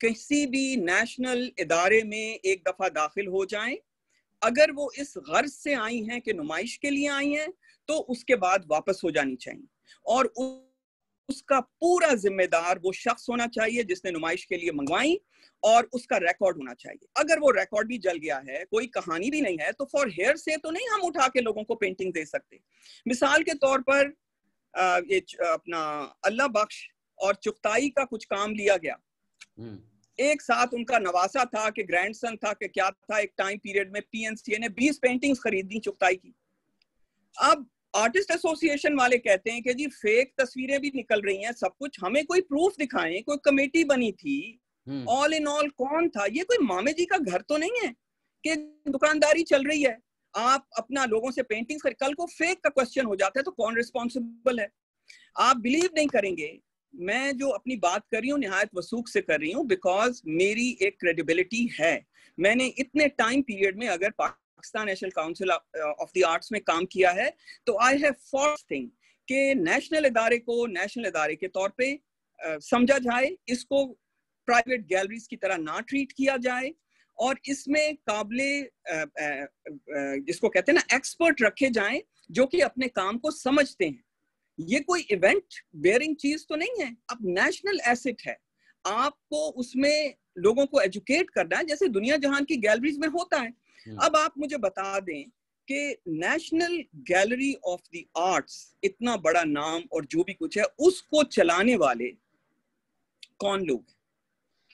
किसी भी नेशनल इदारे में एक दफा दाखिल हो जाएं अगर वो इस गर्ज से आई हैं कि नुमाइश के लिए आई हैं तो उसके बाद वापस हो जानी चाहिए और उसका पूरा जिम्मेदार वो शख्स होना चाहिए जिसने नुमाइश के लिए मंगवाई और उसका रिकॉर्ड होना चाहिए अगर वो रिकॉर्ड भी जल गया है कोई कहानी भी नहीं है तो फॉर हेयर से तो नहीं हम उठा के लोगों को पेंटिंग दे सकते मिसाल के तौर पर ये अपना अल्लाह बख्श और चुगताई का कुछ काम लिया गया हम्म। एक साथ उनका नवासा था कि ग्रैंडसन था कि क्या था एक टाइम पीरियड में पीएनसीए ने 20 पेंटिंग्स खरीदी चुगताई की अब आर्टिस्ट एसोसिएशन वाले कहते हैं कि जी फेक तस्वीरें भी निकल रही हैं सब कुछ हमें कोई प्रूफ दिखाएं कोई कमेटी बनी थी ऑल इन ऑल कौन था ये कोई मामे जी का घर तो नहीं है कि दुकानदारी चल रही है आप अपना लोगों से पेंटिंग्स कर कल को फेक का क्वेश्चन हो जाता है तो कौन रिस्पॉन्सिबल है आप बिलीव नहीं करेंगे मैं जो अपनी बात कर रही हूँ निहायत वसूख से कर रही हूँ बिकॉज मेरी एक क्रेडिबिलिटी है मैंने इतने टाइम पीरियड में अगर Pakistan national council of the arts में काम किया है तो आई हैव फर्स्ट थिंग के नेशनल इदारे को नेशनल इदारे के तौर पे समझा जाए इसको प्राइवेट गैलरीज की तरह ना ट्रीट किया जाए और इसमें काबिल जिसको कहते हैं ना एक्सपर्ट रखे जाएं जो कि अपने काम को समझते हैं ये कोई इवेंट बेयरिंग चीज तो नहीं है अब नेशनल एसेट है आपको उसमें लोगों को एजुकेट करना है जैसे दुनिया जहान की गैलरीज में होता है हम्म। अब आप मुझे बता दें कि National Gallery of the Arts इतना बड़ा नाम और जो भी कुछ है उसको चलाने वाले कौन लोग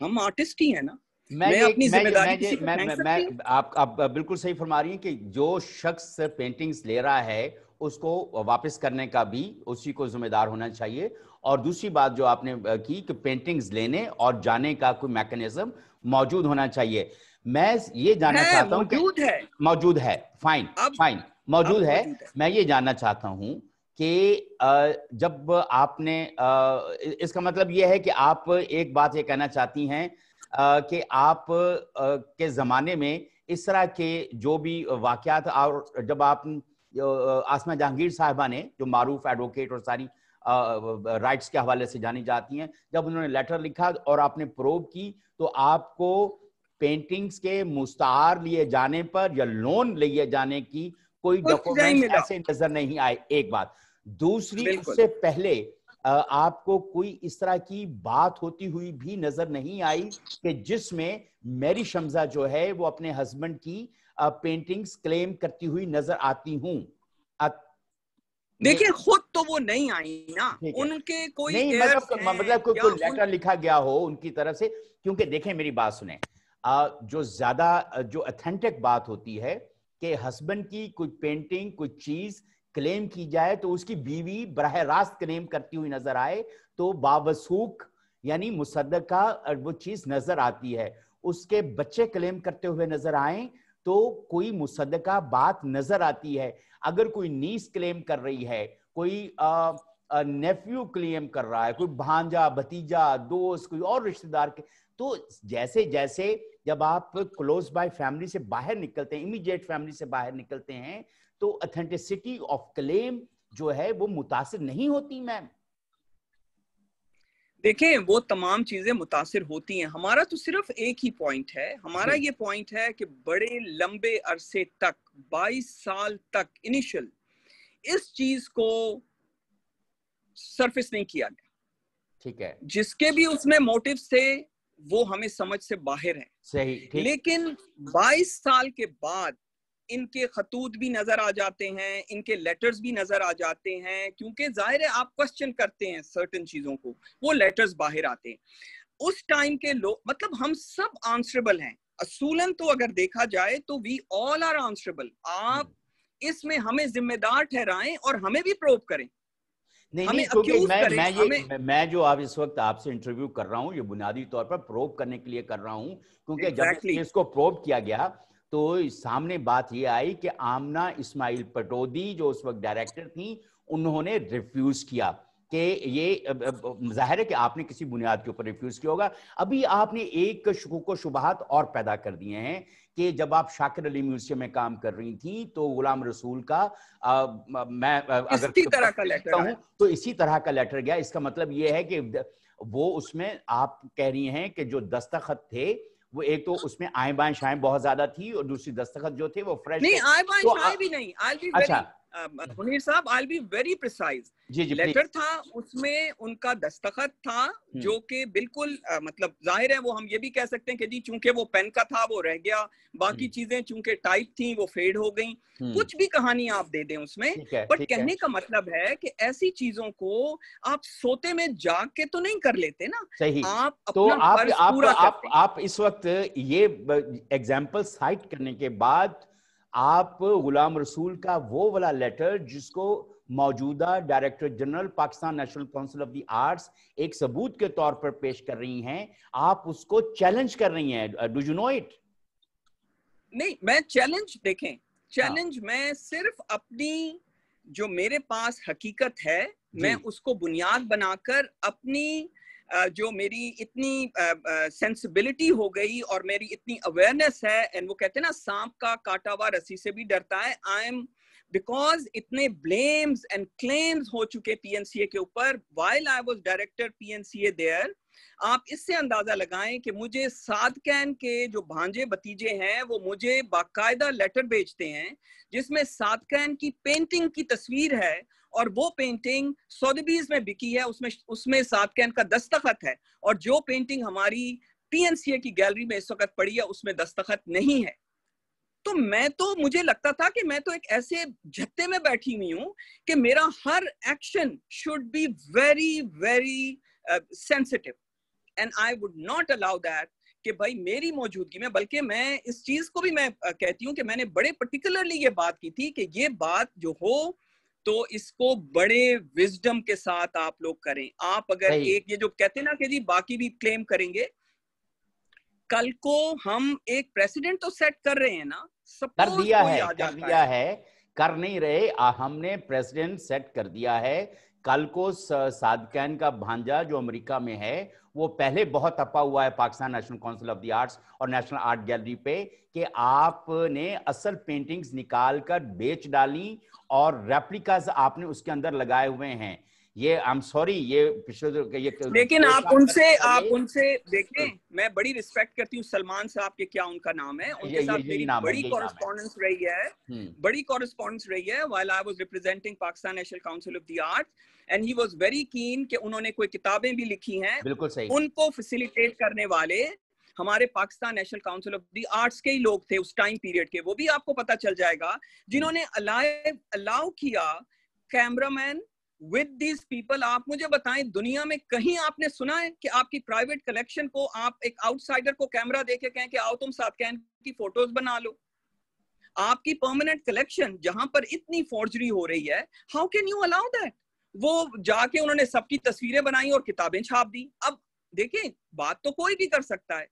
हम आर्टिस्ट ही है ना मैं, मैं अपनी जिम्मेदारी मैं, मैं, मैं, मैं आप, आप बिल्कुल सही फरमा रही हैं कि जो शख्स पेंटिंग्स ले रहा है उसको वापस करने का भी उसी को जिम्मेदार होना चाहिए और दूसरी बात जो आपने की कि पेंटिंग्स लेने और जाने का कोई मैकेनिज्म मौजूद होना चाहिए मैं ये जानना चाहता हूँ मौजूद है मौजूद है फाइन फाइन मौजूद है मैं ये जानना चाहता हूँ कि जब आपने इसका मतलब यह है कि आप एक बात ये कहना चाहती हैं कि आप के ज़माने में इस तरह के जो भी वाक़ात और जब आप आसमा जहांगीर साहबा ने जो मारूफ एडवोकेट और सारी राइट्स के हवाले से जानी जाती हैं जब उन्होंने लेटर लिखा और आपने प्रोब की तो आपको पेंटिंग्स के मुस्तार लिए जाने पर या लोन लिए जाने की कोई डॉक्यूमेंट ऐसे नजर नहीं आए एक बात दूसरी उससे पहले आपको कोई इस तरह की बात होती हुई भी नजर नहीं आई कि जिसमें मेरी शमजा जो है वो अपने हस्बैंड की पेंटिंग्स क्लेम करती हुई नजर आती हूँ देखिए खुद तो वो नहीं आई ना उनके कोई नहीं मतलब मतलब कोई कोई लेटर लिखा गया हो उनकी तरफ से क्योंकि देखें मेरी बात सुने आ, जो ज्यादा जो अथेंटिक बात होती है कि हस्बैंड की कोई पेंटिंग कोई चीज क्लेम की जाए तो उसकी बीवी बरह रास्त क्लेम करती हुई नजर आए तो बावसूख यानी मुसद का वो चीज नजर आती है उसके बच्चे क्लेम करते हुए नजर आए तो कोई मुसदका बात नजर आती है अगर कोई नीस क्लेम कर रही है कोई नेफ्यू क्लेम कर रहा है कोई भांजा भतीजा दोस्त कोई और रिश्तेदार के तो जैसे जैसे जब आप क्लोज बाय फैमिली से बाहर निकलते हैं इमीडिएट फैमिली से बाहर निकलते हैं तो अथेंटिसिटी ऑफ क्लेम जो है वो मुतासर नहीं होती मैम देखें वो तमाम चीज़ें मुतासर होती हैं हमारा तो सिर्फ एक ही पॉइंट है हमारा ये पॉइंट है कि बड़े लंबे अरसे तक 22 साल तक इनिशियल इस चीज को सरफेस नहीं किया गया ठीक है जिसके भी उसमें मोटिव थे वो हमें समझ से बाहर है सही ठीक। लेकिन 22 साल के बाद इनके खतूत भी नजर आ जाते हैं इनके लेटर्स भी नजर आ जाते हैं क्योंकि जाहिर है आप क्वेश्चन करते हैं सर्टन चीजों को वो लेटर्स बाहर आते हैं उस टाइम के लोग मतलब हम सब आंसरेबल हैं असूलन तो अगर देखा जाए तो वी ऑल आर आंसरेबल आप इसमें हमें जिम्मेदार ठहराएं और हमें भी प्रोब करें नहीं, हमें नहीं, मैं, करें, मैं ये हमें... मैं जो आप इस वक्त आपसे इंटरव्यू कर रहा हूँ ये बुनियादी तौर पर प्रोब करने के लिए कर रहा हूँ क्योंकि exactly. जब इसको प्रोब किया गया तो सामने बात ये आई कि आमना इस्माइल पटोदी जो उस वक्त डायरेक्टर थी उन्होंने रिफ्यूज किया कि ये जाहिर है कि आपने किसी बुनियाद के ऊपर रिफ्यूज किया होगा अभी आपने एक शकुक व शुबहत और पैदा कर दिए हैं कि जब आप शाकिर अली म्यूजियम में काम कर रही थी तो गुलाम रसूल का आ, मैं अगर इसी तो तरह का लेटर हूं तो इसी तरह का लेटर गया इसका मतलब ये है कि वो उसमें आप कह रही हैं कि जो दस्तखत थे वो एक तो उसमें आए बाएं शाएं बहुत ज्यादा थी और दूसरी दस्तखत जो थे वो फ्रेश नहीं आए बाएं तो शाएं भी नहीं अच्छा मुनीर हम्म। साहब I be very precise letter था उसमें उनका दस्तखत था हम्म। जो कि बिल्कुल मतलब जाहिर है वो हम ये भी कह सकते हैं कि जी चूंकि वो पेन का था वो रह गया बाकी हम्म। चीजें चूंकि टाइप थी वो फेड हो गई कुछ भी कहानी आप दे दें उसमें बट कहने का मतलब है कि ऐसी चीजों को आप सोते में जाग के तो नहीं कर लेते ना सही आप तो आप, आप, आप, आप इस वक्त ये एग्जाम्पल साइट करने के बाद आप गुलाम रसूल का वो वाला लेटर जिसको मौजूदा director general Pakistan national council of the Arts एक सबूत के तौर पर पेश कर रही हैं आप उसको चैलेंज कर रही हैं डू यू नो इट नहीं मैं चैलेंज देखें चैलेंज हाँ. मैं सिर्फ अपनी जो मेरे पास हकीकत है मैं उसको बुनियाद बनाकर अपनी जो मेरी इतनी सेंसिबिलिटी हो गई और मेरी इतनी अवेयरनेस है एंड वो कहते हैं ना सांप का काटा हुआ रस्सी से भी डरता है आई एम बिकॉज इतने ब्लेम्स एंड क्लेम्स हो चुके पी के ऊपर while I was director P there आप इससे अंदाजा लगाएं कि मुझे साध कैन के जो भांजे भतीजे हैं वो मुझे बाकायदा लेटर भेजते हैं जिसमें साध कैन की पेंटिंग की तस्वीर है और वो पेंटिंग सोदबीज में बिकी है उसमें उसमें कैन का दस्तखत है और जो पेंटिंग हमारी पीएनसीए की गैलरी में इस वक्त पड़ी है उसमें दस्तखत नहीं है तो मैं तो मुझे लगता था कि मैं तो एक ऐसे झत्ते में बैठी हुई हूं कि मेरा हर action should be very very sensitive and I would not allow that कि भाई मेरी मौजूदगी में बल्कि मैं इस चीज को भी मैं uh, कहती हूँ कि मैंने बड़े पर्टिकुलरली ये बात की थी कि ये बात जो हो तो इसको बड़े विजडम के साथ आप लोग करें आप अगर एक ये जो कहते ना कि जी बाकी भी क्लेम करेंगे कल को हम एक प्रेसिडेंट तो सेट कर रहे हैं ना सब कर दिया है कर दिया है कर नहीं रहे हमने प्रेसिडेंट सेट कर दिया है कल को सादकैन का भांजा जो अमेरिका में है वो पहले बहुत अपा हुआ है Pakistan national council of the Arts और नेशनल आर्ट गैलरी पे कि आपने असल पेंटिंग्स निकाल कर बेच डाली और रेप्लिकाज आपने उसके अंदर लगाए हुए हैं ये आई एम सॉरी ये पिछले ये लेकिन आप उनसे आप उनसे देखें मैं बड़ी रिस्पेक्ट करती हूँ सलमान साहब के क्या उनका नाम है उनके ये, साथ ये, मेरी नाम बड़ी कॉरेस्पॉन्डेंस रही है हम्म। बड़ी कॉरेस्पॉन्डेंस रही है while I was representing Pakistan national council of the Art and he was very keen कि उन्होंने कोई किताबें भी लिखी हैं बिल्कुल सही उनको फैसिलिटेट करने वाले हमारे Pakistan national council of the Arts के ही लोग थे उस टाइम पीरियड के वो भी आपको पता चल जाएगा जिन्होंने अलाइव अलाउ किया कैमरामैन विद दीज पीपल आप मुझे बताएं दुनिया में कहीं आपने सुना है कि आपकी प्राइवेट कलेक्शन को आप एक आउटसाइडर को कैमरा देके कहें कि आओ तुम साथ कैन की फोटोज बना लो आपकी परमानेंट कलेक्शन जहां पर इतनी फॉर्जरी हो रही है how can you allow that वो जाके उन्होंने सबकी तस्वीरें बनाई और किताबें छाप दी अब देखें बात तो कोई भी कर सकता है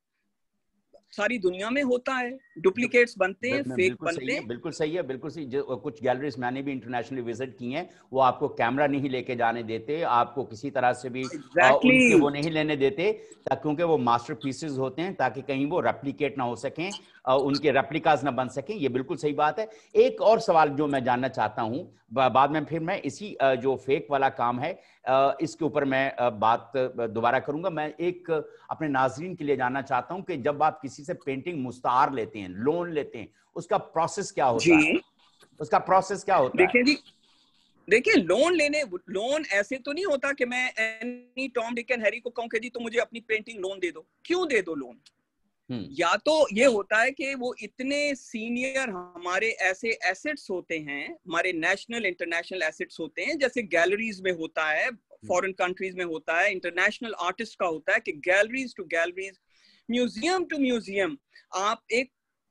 सारी दुनिया में होता है डुप्लीकेट्स बनते हैं फेक बनते हैं बिल्कुल सही है बिल्कुल सही जो कुछ गैलरीज मैंने भी इंटरनेशनली विजिट की हैं वो आपको कैमरा नहीं लेके जाने देते आपको किसी तरह से भी exactly. उनके वो नहीं लेने देते क्योंकि वो मास्टर पीसेज होते हैं ताकि कहीं वो रेप्लीकेट ना हो सकें उनके रेप्लिकाज ना बन सकें ये बिल्कुल सही बात है एक और सवाल जो मैं जानना चाहता हूँ बाद में फिर मैं इसी जो फेक वाला काम है इसके ऊपर मैं बात दोबारा करूंगा मैं एक अपने नाजरीन के लिए जानना चाहता हूँ कि जब आप किसी से पेंटिंग मुस्तार लेते हैं लोन लेते हैं उसका प्रोसेस क्या होता है उसका प्रोसेस क्या होता है जी देखिए लोन लेने लोन ऐसे तो नहीं होता कि मैं any Tom Dick and Harry को कहूं कि जी तुम मुझे अपनी पेंटिंग लोन दे दो क्यों दे दो लोन हम्म। या तो ये होता है कि वो इतने सीनियर हमारे ऐसे एसेट्स होते हैं हमारे नेशनल इंटरनेशनल एसेट्स होते हैं जैसे गैलरीज में होता है हम्म। फॉरेन कंट्रीज में होता है इंटरनेशनल आर्टिस्ट का होता है कि galleries to galleries museum to museum आप एक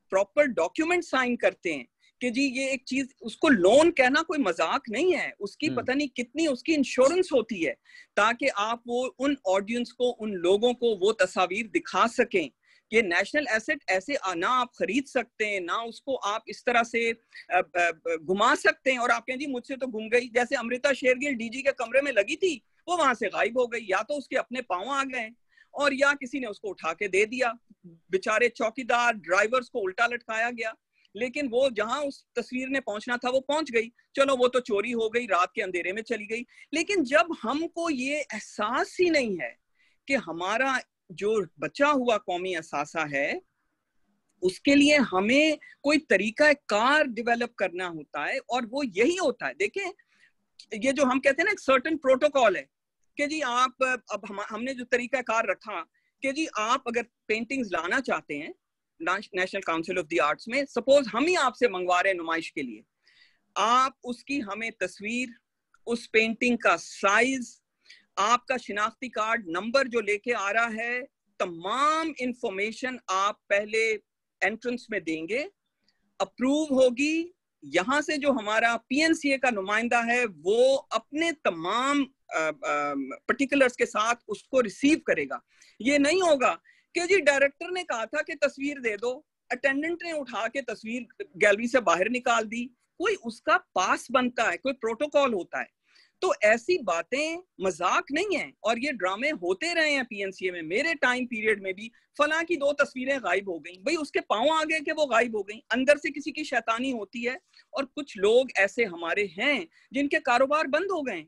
प्रॉपर डॉक्यूमेंट साइन करते हैं कि जी ये एक चीज उसको लोन कहना कोई मजाक नहीं है उसकी हम्म। पता नहीं कितनी उसकी इंश्योरेंस होती है ताकि आप वो उन ऑडियंस को उन लोगों को वो तस्वीर दिखा सकें ये नेशनल एसेट ऐसे ना आप खरीद सकते हैं ना उसको आप इस तरह से घुमा सकते हैं और आप कहें जी मुझसे तो घूम गई जैसे अमृता शेरगिल डीजी के कमरे में लगी थी वो वहां से गायब हो गई या तो उसके अपने पाँव आ गए और या किसी ने उसको उठा के दे दिया बेचारे चौकीदार ड्राइवर्स को उल्टा लटकाया गया लेकिन वो जहां उस तस्वीर ने पहुंचना था वो पहुंच गई चलो वो तो चोरी हो गई रात के अंधेरे में चली गई लेकिन जब हमको ये एहसास ही नहीं है कि हमारा जो बचा हुआ कौमी असासा है उसके लिए हमें कोई तरीका कार डेवलप करना होता है और वो यही होता है देखें ये जो हम कहते हैं ना एक सर्टन प्रोटोकॉल है कि जी आप अब हम हमने जो तरीका कार रखा कि जी आप अगर पेंटिंग्स लाना चाहते हैं national council of the arts में सपोज हम ही आपसे मंगवा रहे हैं नुमाइश के लिए आप उसकी हमें तस्वीर उस पेंटिंग का साइज आपका शिनाख्ती कार्ड नंबर जो लेके आ रहा है तमाम इंफॉर्मेशन आप पहले एंट्रेंस में देंगे अप्रूव होगी यहां से जो हमारा पीएनसीए का नुमाइंदा है वो अपने तमाम पर्टिकुलर्स के साथ उसको रिसीव करेगा ये नहीं होगा कि जी डायरेक्टर ने कहा था कि तस्वीर दे दो अटेंडेंट ने उठा के तस्वीर गैलरी से बाहर निकाल दी कोई उसका पास बनता है कोई प्रोटोकॉल होता है तो ऐसी बातें मजाक नहीं है और ये ड्रामे होते रहे हैं पीएनसीए में मेरे टाइम पीरियड में भी फला की दो तस्वीरें गायब हो गई भाई उसके पाँव आ गए कि वो गायब हो गई अंदर से किसी की शैतानी होती है और कुछ लोग ऐसे हमारे हैं जिनके कारोबार बंद हो गए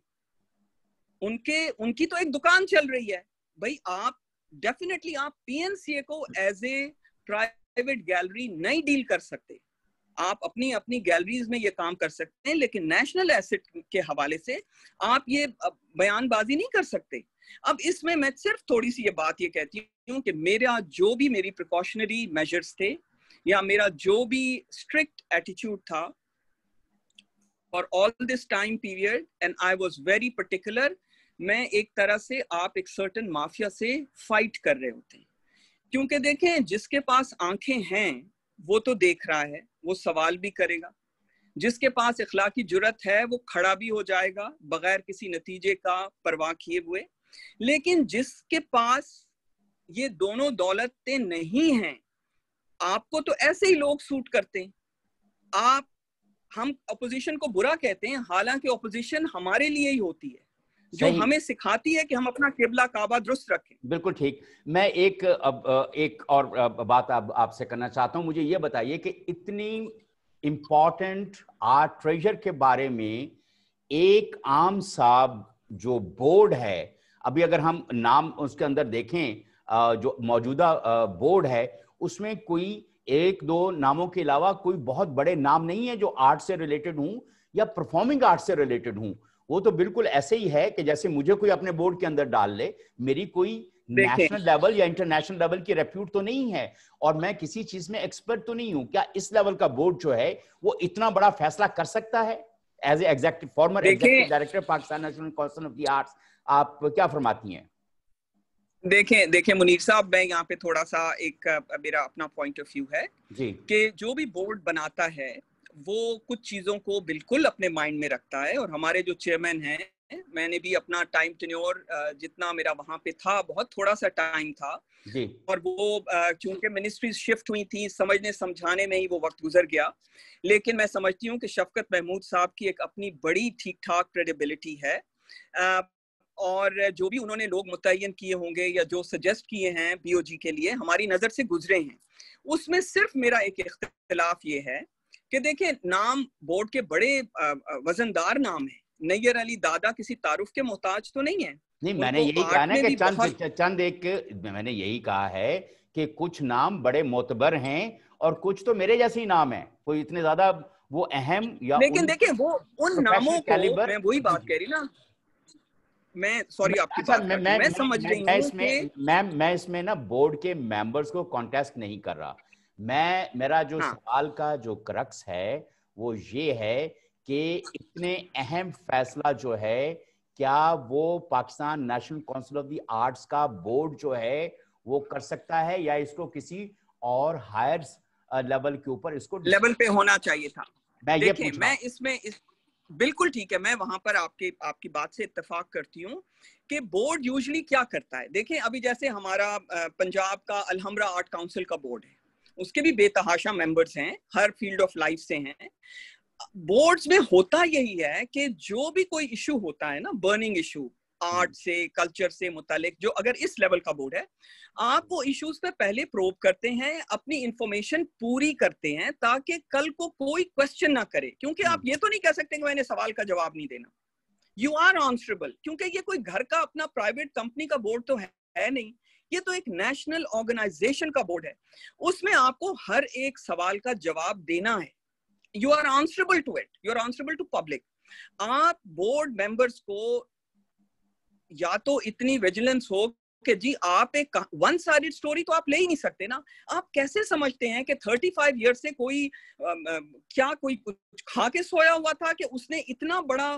उनके उनकी तो एक दुकान चल रही है भाई आप डेफिनेटली आप पीएनसीए को एज ए प्राइवेट गैलरी नहीं डील कर सकते आप अपनी अपनी गैलरीज में ये काम कर सकते हैं लेकिन नेशनल एसेट के हवाले से आप ये बयानबाजी नहीं कर सकते अब इसमें मैं सिर्फ थोड़ी सी ये बात ये कहती हूँ कि मेरा जो भी मेरी प्रिकॉशनरी मेजर्स थे या मेरा जो भी स्ट्रिक्ट एटीट्यूड था for all this time period and I was very particular मैं एक तरह से आप एक सर्टन माफिया से फाइट कर रहे होते हैं क्योंकि देखें जिसके पास आंखें हैं वो तो देख रहा है वो सवाल भी करेगा जिसके पास इखलाकी जरूरत है वो खड़ा भी हो जाएगा बगैर किसी नतीजे का परवाह किए हुए लेकिन जिसके पास ये दोनों दौलतें नहीं हैं आपको तो ऐसे ही लोग सूट करते हैं आप हम अपोजिशन को बुरा कहते हैं हालांकि अपोजिशन हमारे लिए ही होती है जो हमें सिखाती है कि हम अपना केबला काबा दुरुस्त रखें बिल्कुल ठीक मैं एक अब एक और बात अब आपसे करना चाहता हूँ मुझे ये बताइए कि इतनी इम्पॉर्टेंट आर्ट ट्रेजर के बारे में एक आम साहब जो बोर्ड है अभी अगर हम नाम उसके अंदर देखें जो मौजूदा बोर्ड है उसमें कोई एक दो नामों के अलावा कोई बहुत बड़े नाम नहीं है जो आर्ट से रिलेटेड हूँ या परफॉर्मिंग आर्ट से रिलेटेड हूँ वो तो बिल्कुल ऐसे ही है कि जैसे मुझे कोई अपने बोर्ड के अंदर डाल ले मेरी कोई नेशनल लेवल या इंटरनेशनल लेवल की रेप्यूट तो नहीं है और मैं किसी चीज में एक्सपर्ट तो नहीं हूँ क्या इस लेवल का बोर्ड जो है वो इतना बड़ा फैसला कर सकता है as a executive former executive director Pakistan national council of the arts आप क्या फरमाती हैं देखें देखें मुनीर साहब मैं यहाँ पे थोड़ा सा एक मेरा अपना पॉइंट ऑफ व्यू है कि जो भी बोर्ड बनाता है वो कुछ चीज़ों को बिल्कुल अपने माइंड में रखता है और हमारे जो चेयरमैन हैं मैंने भी अपना टाइम टेन्योर जितना मेरा वहाँ पे था बहुत थोड़ा सा टाइम था जी। और वो क्योंकि मिनिस्ट्री शिफ्ट हुई थी समझने समझाने में ही वो वक्त गुजर गया लेकिन मैं समझती हूँ कि शफकत महमूद साहब की एक अपनी बड़ी ठीक ठाक क्रेडिबिलिटी है और जो भी उन्होंने लोग मुतन किए होंगे या जो सजेस्ट किए हैं बीओजी के लिए हमारी नज़र से गुजरे हैं उसमें सिर्फ मेरा एक इख्तलाफ ये है कि देखिए नाम बोर्ड के बड़े वजनदार नाम है नैयर अली दादा किसी तारुफ के मोहताज तो नहीं है नहीं मैंने यही कहा ना कि चंद चंद एक मैंने यही कहा है कि कुछ नाम बड़े मोतबर हैं और कुछ तो मेरे जैसे ही नाम है कोई इतने ज्यादा वो अहम या लेकिन देखिए वो उन नामों को मैं वही बात कह रही ना मैं सॉरी आपकी अच्छा, बात मैं, मैं, मैं समझ रही हूँ मैम मैं इसमें ना बोर्ड के मेंबर्स को कॉन्टेस्ट नहीं कर रहा मैं मेरा जो हाँ. सवाल का जो क्रक्स है वो ये है कि इतने अहम फैसला जो है क्या वो Pakistan national council of the arts का बोर्ड जो है वो कर सकता है या इसको किसी और हायर लेवल के ऊपर इसको लेवल पे होना चाहिए था मैं ये मैं इसमें इस बिल्कुल ठीक है मैं वहां पर आपके आपकी बात से इतफाक करती हूँ कि बोर्ड यूजली क्या करता है देखें अभी जैसे हमारा पंजाब का अलहमरा आर्ट काउंसिल का बोर्ड है उसके भी बेतहाशा मेंबर्स हैं हर फील्ड ऑफ लाइफ से हैं बोर्ड्स में होता यही है कि जो भी कोई इशू होता है ना बर्निंग इशू आर्ट से कल्चर से मुतालिक जो अगर इस लेवल का बोर्ड है आप वो इश्यूज पे पहले प्रोब करते हैं अपनी इंफॉर्मेशन पूरी करते हैं ताकि कल को कोई क्वेश्चन ना करे क्योंकि आप हम्म। ये तो नहीं कह सकते कि मैंने सवाल का जवाब नहीं देना यू आर ऑन्सरेबल क्योंकि ये कोई घर का अपना प्राइवेट कंपनी का बोर्ड तो है, है नहीं ये तो एक नेशनल ऑर्गेनाइजेशन का बोर्ड है उसमें आपको हर एक सवाल का जवाब देना है you are answerable to it you are answerable to public आप बोर्ड मेंबर्स को या तो इतनी विजिलेंस हो कि जी आप एक वन साइडेड स्टोरी तो आप ले ही नहीं सकते ना आप कैसे समझते हैं कि थर्टी फाइव ईयर से कोई क्या कोई कुछ खा के सोया हुआ था कि उसने इतना बड़ा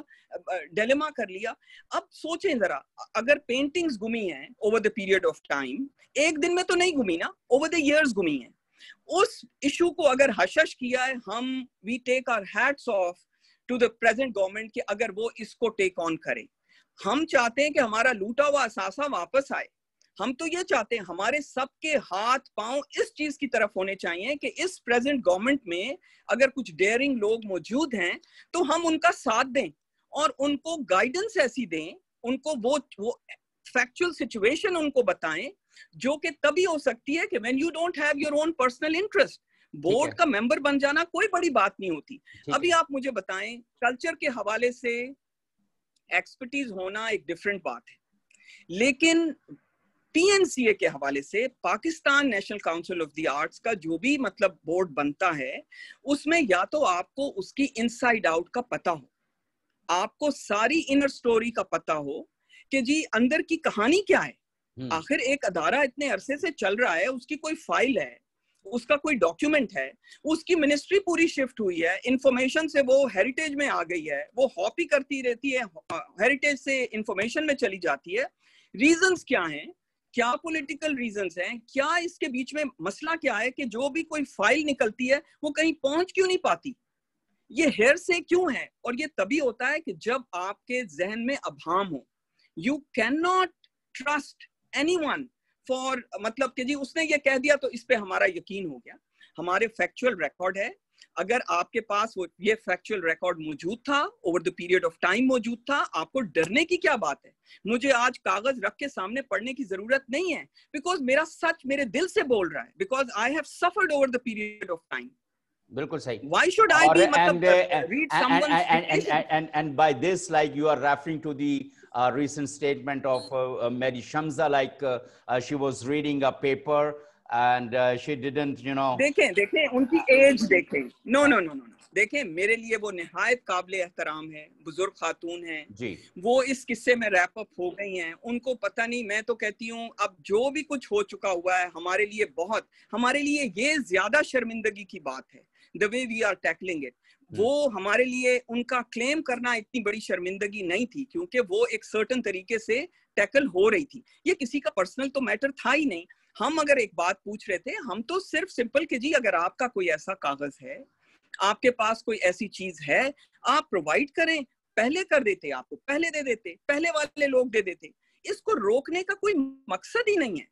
डेलेमा कर लिया अब सोचें जरा अगर पेंटिंग्स घुमी हैं over the period of time एक दिन में तो नहीं घुमी ना ओवर द ईयर्स गुमी हैं उस इशू को अगर हशश किया है हम we take our hats off to the present government कि अगर वो इसको टेक ऑन करें हम चाहते हैं कि हमारा लूटा हुआ असासा वापस आए हम तो ये चाहते हैं हमारे सबके हाथ पांव इस चीज की तरफ होने चाहिए कि इस प्रेजेंट गवर्नमेंट में अगर कुछ डेयरिंग लोग मौजूद हैं तो हम उनका साथ दें और उनको गाइडेंस ऐसी दें उनको वो वो फैक्चुअल सिचुएशन उनको बताएं जो कि तभी हो सकती है कि when you don't have your own personal interest board का मेंबर बन जाना कोई बड़ी बात नहीं होती अभी आप मुझे बताएं कल्चर के हवाले से एक्सपर्टीज होना एक डिफरेंट बात है लेकिन पीएनसीए के हवाले से Pakistan national council of the arts का जो भी मतलब बोर्ड बनता है उसमें या तो आपको उसकी इनसाइड आउट का पता हो आपको सारी इनर स्टोरी का पता हो कि जी अंदर की कहानी क्या है हम्म। आखिर एक अदारा इतने अरसे से चल रहा है उसकी कोई फाइल है उसका कोई डॉक्यूमेंट है उसकी मिनिस्ट्री पूरी शिफ्ट हुई है इंफॉर्मेशन से वो हेरिटेज में आ गई है वो हॉपी करती रहती है हेरिटेज से इंफॉर्मेशन में चली जाती है रीजंस क्या हैं क्या पॉलिटिकल रीजंस हैं क्या इसके बीच में मसला क्या है कि जो भी कोई फाइल निकलती है वो कहीं पहुंच क्यों नहीं पाती ये हेयर से क्यों है और ये तभी होता है कि जब आपके जहन में अभाम हो you can not trust any one for मतलब कि जी उसने ये कह दिया तो इस पे हमारा यकीन हो गया हमारे फैक्चुअल रिकॉर्ड है अगर आपके पास वो ये फैक्चुअल रिकॉर्ड मौजूद था over the period of time मौजूद था आपको डरने की क्या बात है मुझे आज कागज रख के सामने पढ़ने की जरूरत नहीं है बिकॉज मेरा सच मेरे दिल से बोल रहा है because I have suffered over the period of time बिल्कुल सही why should i or, be and, uh, read someone's and, and, and, and, and and by this like you are referring to the uh, recent statement of uh, uh, mary shamsa like uh, uh, she was reading a paper she didn't you know dekhen dekhen unki उनकी dekhen no no no no dekhen mere मेरे लिए वो qabil-e ehtiram hai buzurg khatoon hai ji wo is qisse mein wrap up ho gayi hain unko pata nahi main to kehti hu ab jo bhi kuch ho chuka hua hai हमारे लिए बहुत हमारे लिए ये ज्यादा शर्मिंदगी की बात है the way we are tackling it वो हमारे लिए उनका क्लेम करना इतनी बड़ी शर्मिंदगी नहीं थी क्योंकि वो एक सर्टन तरीके से टैकल हो रही थी ये किसी का पर्सनल तो मैटर था ही नहीं हम अगर एक बात पूछ रहे थे हम तो सिर्फ सिंपल कि जी अगर आपका कोई ऐसा कागज है आपके पास कोई ऐसी चीज है आप प्रोवाइड करें पहले कर देते आपको पहले दे देते पहले वाले लोग दे देते इसको रोकने का कोई मकसद ही नहीं है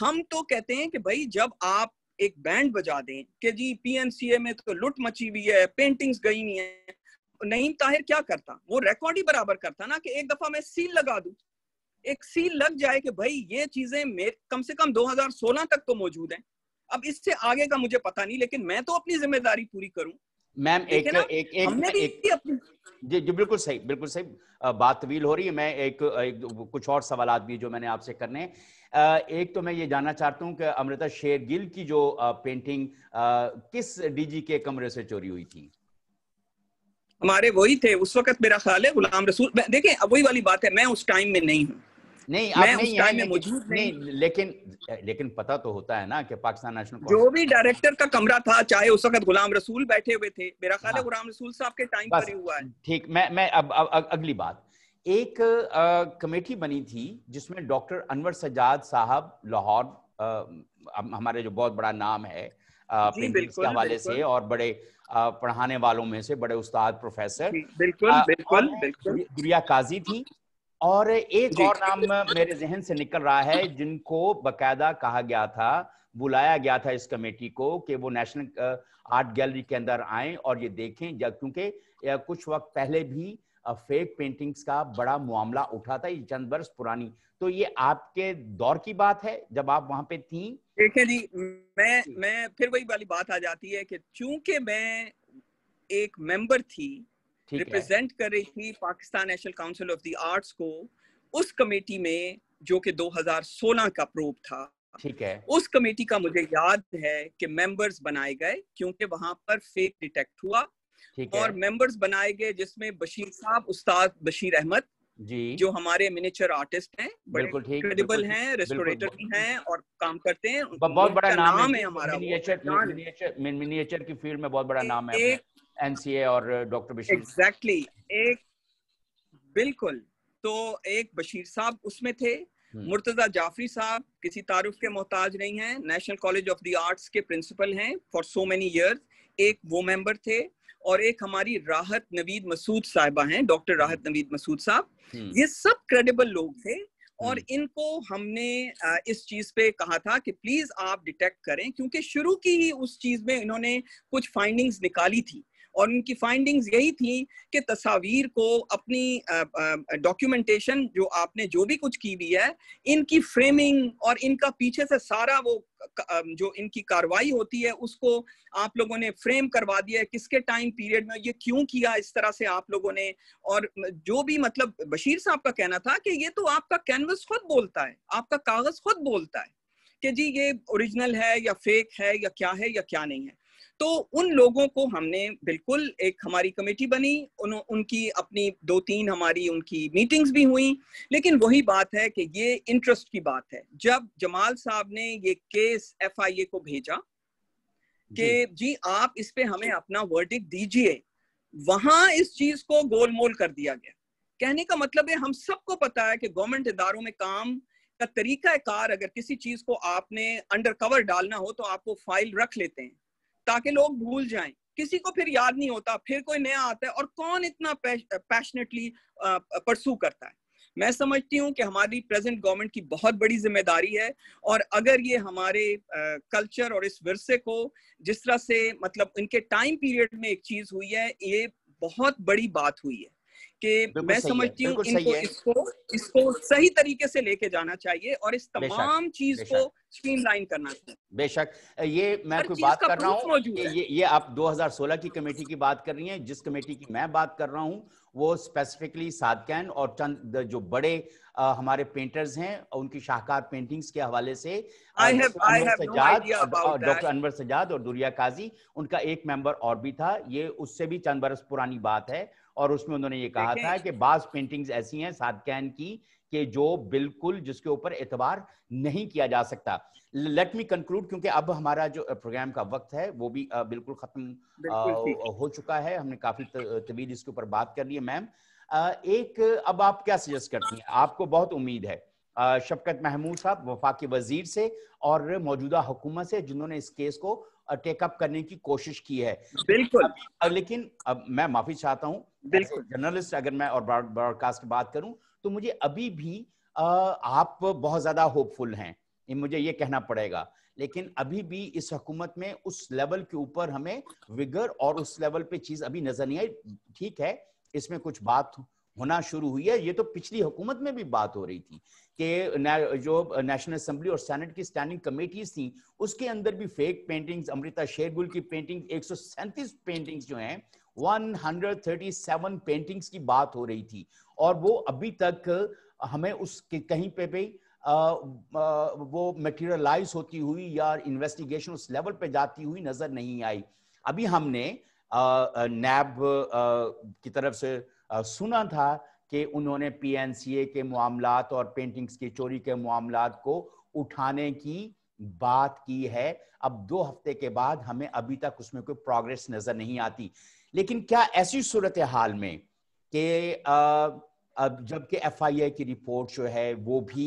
हम तो कहते हैं कि भाई जब आप एक बैंड बजा दें कि जी पीएनसीए में तो लुट मची हुई है पेंटिंग्स गई हुई है नईम ताहिर क्या करता वो रिकॉर्ड ही बराबर करता ना कि एक दफा मैं सील लगा दू एक सील लग जाए कि भाई ये चीजें कम से कम 2016 तक तो मौजूद हैं अब इससे आगे का मुझे पता नहीं लेकिन मैं तो अपनी जिम्मेदारी पूरी करूं मैम एक एक, एक एक हमने भी एक, जी जी बिल्कुल सही बिल्कुल सही बात तवील हो रही है मैं एक, एक कुछ और सवाल भी जो मैंने आपसे करने एक तो मैं ये जानना चाहता हूँ कि अमृता शेर गिल की जो पेंटिंग किस डीजी के कमरे से चोरी हुई थी हमारे वही थे उस वक्त मेरा ख्याल है गुलाम रसूल देखें अब वही वाली बात है मैं उस टाइम में नहीं हूँ नहीं आप नहीं है में मौजूद नहीं, नहीं लेकिन लेकिन पता तो होता है ना कि पाकिस्तान नेशनल जो भी डायरेक्टर का कमरा था चाहे उस वक्त गुलाम रसूल बैठे हुए थे मेरा ख्याल है हाँ। गुलाम रसूल साहब के टाइम पर हुआ है ठीक मैं मैं अब, अगली बात एक कमेटी बनी थी जिसमें डॉक्टर अनवर सजाद साहब लाहौर हमारे जो बहुत बड़ा नाम है के हवाले से और बड़े पढ़ाने वालों में से बड़े उस्ताद प्रोफेसर बिल्कुल बिल्कुल बिल्कुल काजी थी और एक और नाम मेरे जहन से निकल रहा है जिनको बकायदा कहा गया था बुलाया गया था इस कमेटी को कि वो नेशनल आर्ट गैलरी के अंदर आए और ये देखें जब क्योंकि कुछ वक्त पहले भी फेक पेंटिंग्स का बड़ा मामला उठा था ये चंद वर्ष पुरानी तो ये आपके दौर की बात है जब आप वहां पे थी देखिए जी मैं मैं फिर वही वाली बात आ जाती है कि चूंकि मैं एक मेंबर थी रिप्रेजेंट कर रही थी Pakistan national council of the arts को उस कमेटी में जो कि 2016 का प्रोब था ठीक है उस कमेटी का मुझे याद है कि मेंबर्स बनाए गए क्योंकि वहां पर फेक डिटेक्ट हुआ और मेंबर्स बनाए गए जिसमें बशीर साहब उस्ताद बशीर अहमद जी जो हमारे मिनिचर आर्टिस्ट हैं बिल्कुल ठीक क्रेडिबल हैं रेस्टोरेटर भी हैं और काम करते हैं बहुत बड़ा नाम है हमारा मिनिएचर मिनिएचर की फील्ड में बहुत बड़ा नाम है एक एनसीए और डॉक्टर बशीर एग्जैक्टली exactly. एक बिल्कुल तो एक बशीर साहब उसमें थे हम्म। मुर्तजा जाफरी साहब किसी तारुफ के मोहताज नहीं हैं national college of the arts के प्रिंसिपल हैं फॉर सो मेनी इयर्स एक वो मेंबर थे और एक हमारी राहत नवीद मसूद साहिबा हैं डॉक्टर हम्म। राहत नवीद मसूद साहब हम्म। ये सब क्रेडिबल लोग थे और इनको हमने uh, इस चीज पे कहा था कि प्लीज आप डिटेक्ट करें क्योंकि शुरू की ही उस चीज में इन्होंने कुछ फाइंडिंग्स निकाली थी और उनकी फाइंडिंग्स यही थी कि तस्वीर को अपनी डॉक्यूमेंटेशन जो आपने जो भी कुछ की भी है इनकी फ्रेमिंग और इनका पीछे से सारा वो जो इनकी कार्रवाई होती है उसको आप लोगों ने फ्रेम करवा दिया है किसके टाइम पीरियड में ये क्यों किया इस तरह से आप लोगों ने और जो भी मतलब बशीर साहब का कहना था कि ये तो आपका कैनवस खुद बोलता है आपका कागज खुद बोलता है कि जी ये ओरिजिनल है या फेक है या क्या है या क्या नहीं है तो उन लोगों को हमने बिल्कुल एक हमारी कमेटी बनी उन, उनकी अपनी दो तीन हमारी उनकी मीटिंग्स भी हुई लेकिन वही बात है कि ये इंटरेस्ट की बात है जब जमाल साहब ने ये केस एफ को भेजा कि जी आप इस पे हमें अपना वर्डिक दीजिए वहां इस चीज को गोलमोल कर दिया गया कहने का मतलब है हम सबको पता है कि गवर्नमेंट इदारों में काम का तरीका कार अगर किसी चीज को आपने अंडर कवर डालना हो तो आपको फाइल रख लेते हैं ताकि लोग भूल जाएं किसी को फिर याद नहीं होता फिर कोई नया आता है और कौन इतना पैशनेटली परसू करता है मैं समझती हूँ कि हमारी प्रेजेंट गवर्नमेंट की बहुत बड़ी जिम्मेदारी है और अगर ये हमारे कल्चर और इस विरसे को जिस तरह से मतलब इनके टाइम पीरियड में एक चीज हुई है ये बहुत बड़ी बात हुई है कि मैं समझती हूँ इनको इसको इसको सही तरीके से लेके जाना चाहिए और इस तमाम चीज को स्ट्रीमलाइन करना चाहिए बेशक ये मैं कोई बात कर रहा हूँ ये ये आप 2016 की कमेटी की बात कर रही हैं जिस कमेटी की मैं बात कर रहा हूँ वो स्पेसिफिकली सादकैन और चंद जो बड़े आ, हमारे पेंटर्स हैं उनकी शाहकार पेंटिंग्स के हवाले से डॉक्टर अनवर सजाद और दुरिया काजी उनका एक मेंबर और भी था ये उससे भी चंद बरस पुरानी बात है और उसमें उन्होंने ये कहा था कि बास पेंटिंग्स ऐसी हैं सादकैन की कि जो बिल्कुल जिसके ऊपर एतबार नहीं किया जा सकता लेट मी कंक्लूड क्योंकि अब हमारा जो प्रोग्राम का वक्त है वो भी बिल्कुल खत्म हो चुका है हमने काफी तवील इसके ऊपर बात कर ली है मैम एक अब आप क्या सजेस्ट करती हैं आपको बहुत उम्मीद है शफकत महमूद साहब वफाक वजीर से और मौजूदा हुकूमत से जिन्होंने इस केस को टेकअप करने की कोशिश की है बिल्कुल लेकिन अब मैं माफी चाहता हूँ बिल्कुल जर्नलिस्ट अगर मैं और ब्रॉडकास्ट की बात करूं तो मुझे अभी भी आप बहुत ज्यादा होपफुल हैं मुझे ये कहना पड़ेगा लेकिन अभी भी इस हकूमत में उस लेवल के ऊपर हमें विगर और उस लेवल पे चीज अभी नजर नहीं आई ठीक है इसमें कुछ बात होना शुरू हुई है ये तो पिछली हुकूमत में भी बात हो रही थी कि जो नेशनल असेंबली और सेनेट की स्टैंडिंग कमेटीज थी उसके अंदर भी फेक पेंटिंग्स अमृता शेरगुल की पेंटिंग एक पेंटिंग्स जो हैं 137 पेंटिंग्स की बात हो रही थी और वो अभी तक हमें उसके कहीं पे भी वो मटेरियलाइज होती हुई या इन्वेस्टिगेशन उस लेवल पे जाती हुई नजर नहीं आई अभी हमने नैब की तरफ से आ, सुना था कि उन्होंने पीएनसीए के मामला और पेंटिंग्स की चोरी के मामला को उठाने की बात की है अब दो हफ्ते के बाद हमें अभी तक उसमें कोई प्रोग्रेस नजर नहीं आती लेकिन क्या ऐसी सूरत हाल में कि अब जबकि एफ आई ए की रिपोर्ट जो है वो भी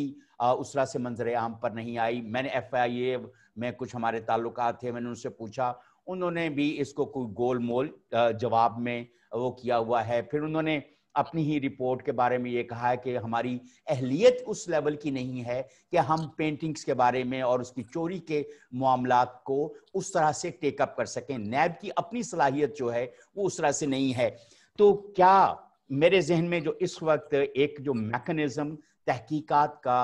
उसरा से मंजर आम पर नहीं आई मैंने एफ आई ए में कुछ हमारे ताल्लुक थे मैंने उनसे पूछा उन्होंने भी इसको कोई गोल मोल जवाब में वो किया हुआ है फिर उन्होंने अपनी ही रिपोर्ट के बारे में ये कहा है कि हमारी अहलियत उस लेवल की नहीं है कि हम पेंटिंग्स के बारे में और उसकी चोरी के मामला को उस तरह से टेकअप कर सकें नैब की अपनी सलाहियत जो है वो उस तरह से नहीं है तो क्या मेरे जहन में जो इस वक्त एक जो मैकेनिज्म तहकीकात का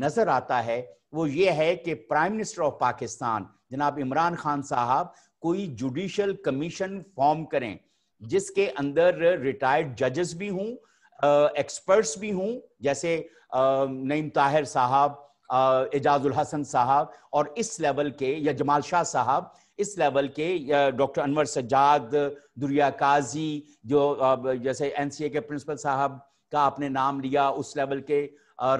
नज़र आता है वो ये है कि प्राइम मिनिस्टर ऑफ पाकिस्तान जनाब इमरान खान साहब कोई जुडिशल कमीशन फॉर्म करें जिसके अंदर रिटायर्ड जजेस भी हूँ एक्सपर्ट्स भी हूँ जैसे नईम ताहिर साहब एजाजुल हसन साहब और इस लेवल के या जमाल शाह साहब इस लेवल के डॉक्टर अनवर सज्जाद दुरिया काजी जो जैसे एनसीए के प्रिंसिपल साहब का आपने नाम लिया उस लेवल के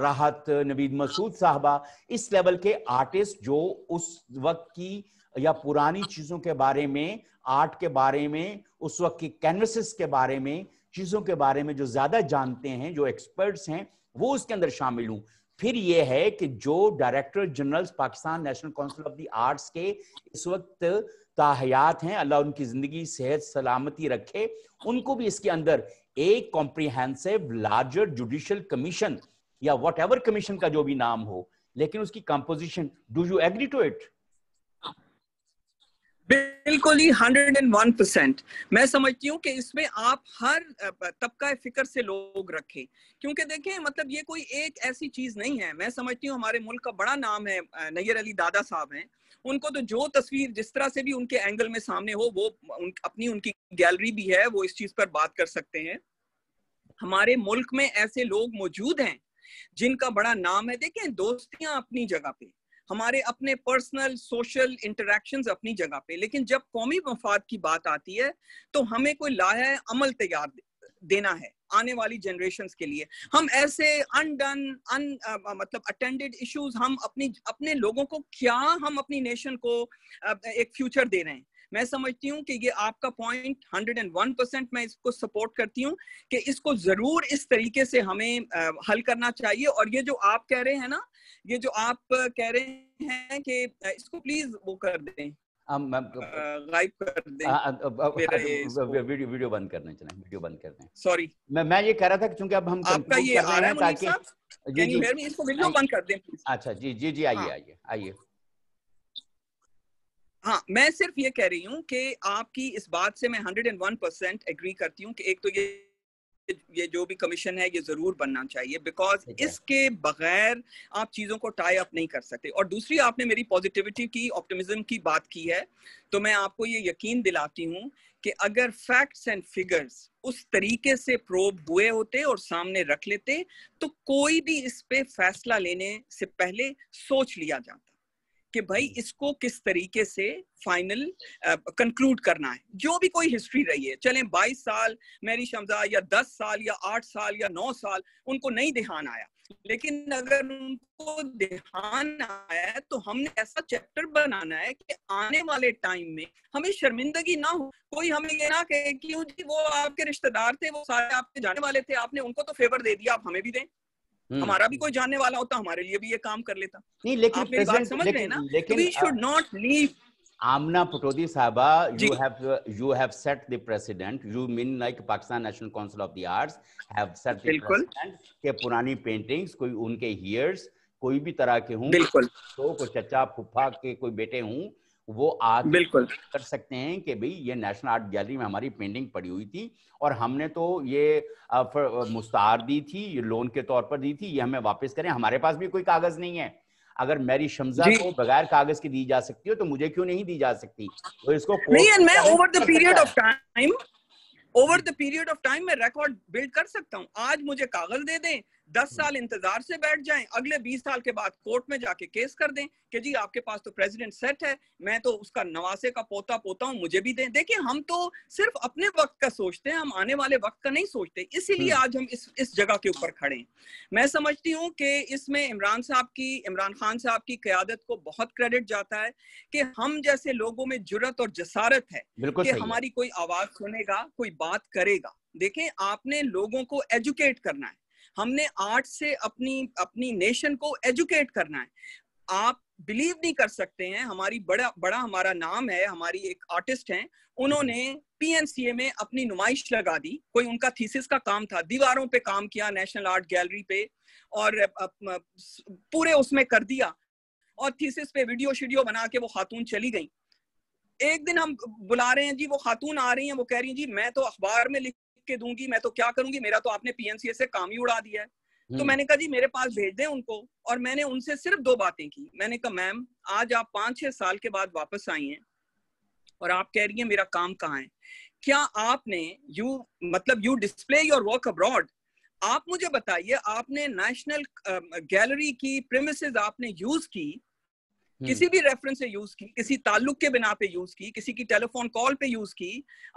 राहत नवीद मसूद साहबा इस लेवल के आर्टिस्ट जो उस वक्त की या पुरानी चीज़ों के बारे में आर्ट के बारे में उस वक्त की कैनवसेस के बारे में चीज़ों के बारे में जो ज़्यादा जानते हैं जो एक्सपर्ट्स हैं वो उसके अंदर शामिल हूं फिर ये है कि जो director generals Pakistan national council of the arts के इस वक्त ताहयात हैं अल्लाह उनकी ज़िंदगी सेहत सलामती रखे उनको भी इसके अंदर एक कॉम्प्रीहेंसिव लार्जर जुडिशल कमीशन या वट एवर कमीशन का जो भी नाम हो लेकिन उसकी composition do you agree to it बिल्कुल ही हंड्रेड एंड वन परसेंट मैं समझती हूँ कि इसमें आप हर तबका फिक्र से लोग रखें क्योंकि देखें मतलब ये कोई एक ऐसी चीज़ नहीं है मैं समझती हूँ हमारे मुल्क का बड़ा नाम है नैयर अली दादा साहब हैं उनको तो जो तस्वीर जिस तरह से भी उनके एंगल में सामने हो वो उन, अपनी उनकी गैलरी भी है वो इस चीज़ पर बात कर सकते हैं हमारे मुल्क में ऐसे लोग मौजूद हैं जिनका बड़ा नाम है देखें दोस्तियां अपनी जगह पे हमारे अपने पर्सनल सोशल इंटरेक्शंस अपनी जगह पे लेकिन जब कौमी मफाद की बात आती है तो हमें कोई लाया अमल तैयार देना है आने वाली जनरेशन के लिए हम ऐसे अनडन अन मतलब अटेंडेड इश्यूज हम अपनी अपने लोगों को क्या हम अपनी नेशन को एक फ्यूचर दे रहे हैं मैं समझती हूँ कि ये आपका पॉइंट 101 परसेंट मैं इसको सपोर्ट करती हूँ कि इसको जरूर इस तरीके से हमें हल करना चाहिए और ये जो आप कह रहे हैं ना ये जो आप कह रहे हैं कि इसको प्लीज वो कर दें हाँ, कर दें अच्छा जी जी जी आइए हाँ। आइए आइए हाँ मैं सिर्फ ये कह रही हूँ कि आपकी इस बात से मैं hundred and one percent agree करती हूँ कि एक तो ये ये जो भी कमीशन है ये जरूर बनना चाहिए बिकॉज इसके बगैर आप चीजों को टाई अप नहीं कर सकते और दूसरी आपने मेरी पॉजिटिविटी की ऑप्टिमिज्म की बात की है तो मैं आपको ये यकीन दिलाती हूँ कि अगर फैक्ट्स एंड फिगर्स उस तरीके से प्रोब हुए होते और सामने रख लेते तो कोई भी इस पे फैसला लेने से पहले सोच लिया जाता कि भाई इसको किस तरीके से फाइनल कंक्लूड uh, करना है जो भी कोई हिस्ट्री रही है चलें 22 साल मेरी शमजा या 10 साल या 8 साल या 9 साल उनको नहीं ध्यान आया लेकिन अगर उनको ध्यान आया तो हमने ऐसा चैप्टर बनाना है कि आने वाले टाइम में हमें शर्मिंदगी ना हो कोई हमें ये ना कहे क्यों जी वो आपके रिश्तेदार थे वो सारे आपके जाने वाले थे आपने उनको तो फेवर दे दिया आप हमें भी दें हम्म। हमारा भी कोई जानने वाला होता हमारे लिए भी ये काम कर लेता नहीं लेकिन प्रेजेंट, समझ लेकिन, रहे ना लेकिन we should not leave Amna Pataudi साहबा you have you have set the president you mean like Pakistan national council of the arts have set the president के पुरानी पेंटिंग्स कोई उनके हियर्स कोई भी तरह के हूँ बिल्कुल तो कोई चचा फुफा के कोई बेटे हूँ वो आज बिल्कुल कर सकते हैं कि भाई ये नेशनल आर्ट गैलरी में हमारी पेंटिंग पड़ी हुई थी और हमने तो ये मुस्तार दी थी ये लोन के तौर पर दी थी ये हमें वापस करें हमारे पास भी कोई कागज नहीं है अगर मेरी शमजा को बगैर कागज की दी जा सकती हो तो मुझे क्यों नहीं दी जा सकती तो इसको नहीं मैं over the period of time over the period of time मैं रिकॉर्ड बिल्ड कर सकता हूँ आज मुझे कागज दे दें दस हम्म। साल इंतजार से बैठ जाएं अगले बीस साल के बाद कोर्ट में जाके केस कर दें कि जी आपके पास तो प्रेसिडेंट सेट है मैं तो उसका नवासे का पोता पोता हूँ मुझे भी दें देखिए हम तो सिर्फ अपने वक्त का सोचते हैं हम आने वाले वक्त का नहीं सोचते इसीलिए हम्म। आज हम इस इस जगह के ऊपर खड़े हैं मैं समझती हूँ कि इसमें इमरान साहब की इमरान खान साहब की क्यादत को बहुत क्रेडिट जाता है कि हम जैसे लोगों में जुरत और जसारत है कि हमारी कोई आवाज सुनेगा कोई बात करेगा देखें आपने लोगों को एजुकेट करना है हमने आर्ट से अपनी अपनी नेशन को एजुकेट करना है आप बिलीव नहीं कर सकते हैं हमारी बड़ा बड़ा हमारा नाम है हमारी एक आर्टिस्ट हैं उन्होंने पीएनसीए में अपनी नुमाइश लगा दी कोई उनका थीसिस का काम था दीवारों पे काम किया नेशनल आर्ट गैलरी पे और पूरे उसमें कर दिया और थीसिस पे वीडियो शीडियो बना के वो खातून चली गई एक दिन हम बुला रहे हैं जी वो खातून आ रही हैं वो कह रही हैं जी मैं तो अखबार में लिख के दूंगी मैं तो क्या करूंगी मेरा तो आपने पीएनसीए से काम ही उड़ा दिया है तो हम्म। मैंने कहा जी मेरे पास भेज दें उनको और मैंने उनसे सिर्फ दो बातें की मैंने कहा मैम आज आप पांच छह साल के बाद वापस आई हैं और आप कह रही हैं मेरा काम कहाँ है क्या आपने यू मतलब you display your work abroad आप मुझे बताइए आपने नेशनल गैलरी की प्रेमिस आपने यूज की किसी हम्म। भी रेफरेंस से यूज की किसी ताल्लुक के बिना पे यूज की किसी की टेलीफोन कॉल पे यूज की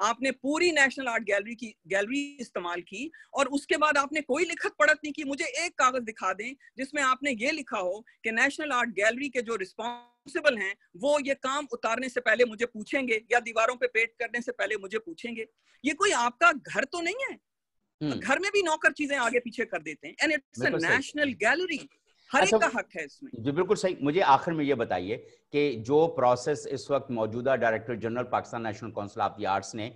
आपने पूरी नेशनल आर्ट गैलरी की गैलरी इस्तेमाल की और उसके बाद आपने कोई लिखत पढ़त नहीं की मुझे एक कागज दिखा दें जिसमें आपने ये लिखा हो कि नेशनल आर्ट गैलरी के जो रिस्पॉन्सिबल हैं वो ये काम उतारने से पहले मुझे पूछेंगे या दीवारों पे पेंट करने से पहले मुझे पूछेंगे ये कोई आपका घर तो नहीं है हम्म। घर में भी नौकर चीजें आगे पीछे कर देते हैं एंड इट्स नेशनल गैलरी हर अच्छा, एक का हक है इसमें जी बिल्कुल सही मुझे आखिर में ये बताइए कि जो प्रोसेस इस वक्त मौजूदा director general Pakistan national council of the arts ने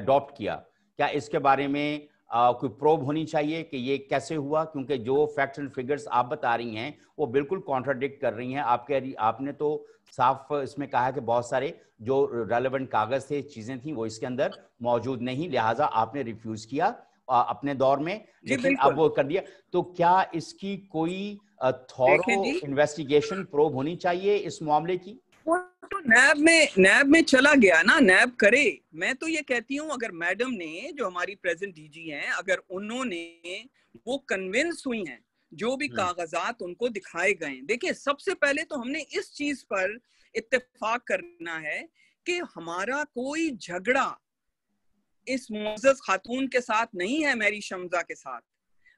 अडॉप्ट किया क्या इसके बारे में आ, कोई प्रोब होनी चाहिए कि ये कैसे हुआ क्योंकि जो फैक्ट्स एंड फिगर्स आप बता रही हैं वो बिल्कुल कॉन्ट्राडिक्ट कर रही हैं आपके आपने तो साफ इसमें कहा कि बहुत सारे जो रेलिवेंट कागज थे चीजें थी वो इसके अंदर मौजूद नहीं लिहाजा आपने रिफ्यूज किया अपने दौर में लेकिन अब वो कर दिया तो क्या इसकी कोई इन्वेस्टिगेशन प्रोब होनी चाहिए इस मामले की वो तो नैब में नैब में चला गया ना नैब करे मैं तो ये कहती हूँ अगर मैडम ने जो हमारी प्रेजेंट डीजी हैं अगर उन्होंने वो कन्विंस हुई हैं जो भी हम्म। कागजात उनको दिखाए गए देखिए सबसे पहले तो हमने इस चीज पर इत्तेफाक करना है कि हमारा कोई झगड़ा इस मोजस खातून के साथ नहीं है मेरी शमजा के साथ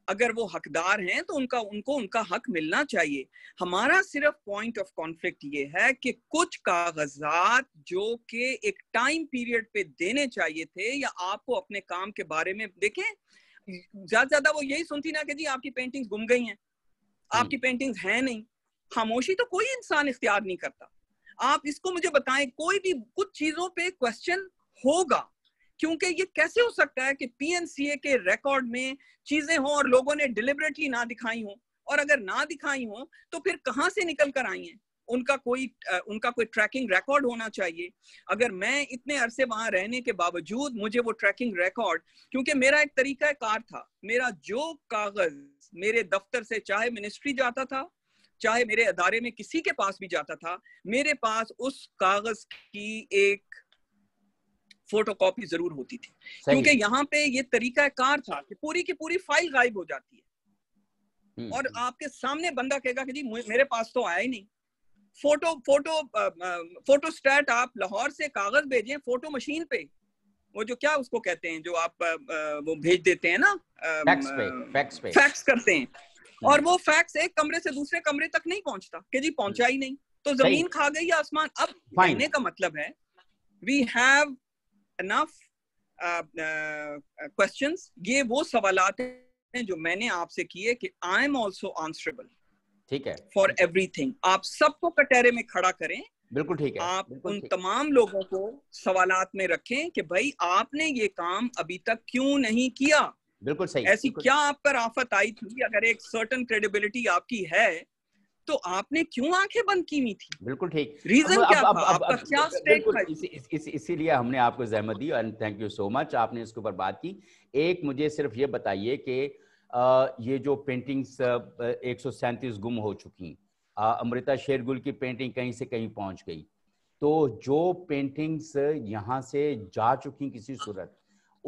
अगर वो हकदार हैं तो उनका उनको उनका हक मिलना चाहिए हमारा सिर्फ पॉइंट ऑफ कॉन्फ्लिक्ट ये है कि कुछ कागजात जो कि एक टाइम पीरियड पे देने चाहिए थे या आपको अपने काम के बारे में देखें ज्यादा ज्यादा वो यही सुनती ना कि जी आपकी पेंटिंग्स गुम गई हैं हम्म। आपकी पेंटिंग्स हैं नहीं खामोशी तो कोई इंसान इख्तियार नहीं करता आप इसको मुझे बताएं कोई भी कुछ चीजों पे क्वेश्चन होगा क्योंकि ये कैसे हो सकता है कि पीएनसीए के रिकॉर्ड में चीजें हों और लोगों ने डिलिबरेटली ना दिखाई हों और अगर ना दिखाई हों तो फिर कहाँ से निकल कर आई हैं उनका कोई उनका कोई ट्रैकिंग रिकॉर्ड होना चाहिए अगर मैं इतने अरसे वहां रहने के बावजूद मुझे वो ट्रैकिंग रिकॉर्ड क्योंकि मेरा एक तरीका कार था मेरा जो कागज मेरे दफ्तर से चाहे मिनिस्ट्री जाता था चाहे मेरे अदारे में किसी के पास भी जाता था मेरे पास उस कागज की एक फोटो कॉपी जरूर होती थी क्योंकि यहाँ पे ये तरीका कार था कि पूरी की पूरी फाइल गायब हो जाती है हम्म, और हम्म। आपके सामने बंदा कहेगा कि जी मेरे पास तो आया ही नहीं फोटो फोटो फोटो स्टैट आप लाहौर से कागज भेजें फोटो मशीन पे वो जो क्या उसको कहते हैं जो आप वो भेज देते हैं ना फैक्स पे फैक्स पे फैक्स करते हैं हम्म। और वो फैक्स एक कमरे से दूसरे कमरे तक नहीं पहुंचता कि जी पहुंचा ही नहीं तो जमीन खा गई या आसमान अब कहने का मतलब है we have enough uh, uh, questions ye ये वो सवाल हैं जो मैंने आपसे किए कि आई एम ऑल्सो आंसरेबल ठीक है फॉर एवरीथिंग आप सबको कटहरे mein khada kare बिल्कुल ठीक है आप उन तमाम लोगों को सवालात में रखें कि भाई आपने ये काम अभी तक क्यों नहीं किया बिल्कुल सही ऐसी बिल्कुल क्या आप पर आफत आई थी अगर एक सर्टन क्रेडिबिलिटी आपकी है तो आपने क्यों आंखें बंद की हुई थी बिल्कुल ठीक रीजन क्या अब, था अब, आपका अब, क्या स्टेक इस, इस, इसीलिए हमने आपको जहमत दी and thank you so much आपने इसके ऊपर बात की एक मुझे सिर्फ ये बताइए कि ये जो पेंटिंग्स एक गुम हो चुकी अमृता शेरगुल की पेंटिंग कहीं से कहीं पहुंच गई तो जो पेंटिंग्स यहाँ से जा चुकी किसी सूरत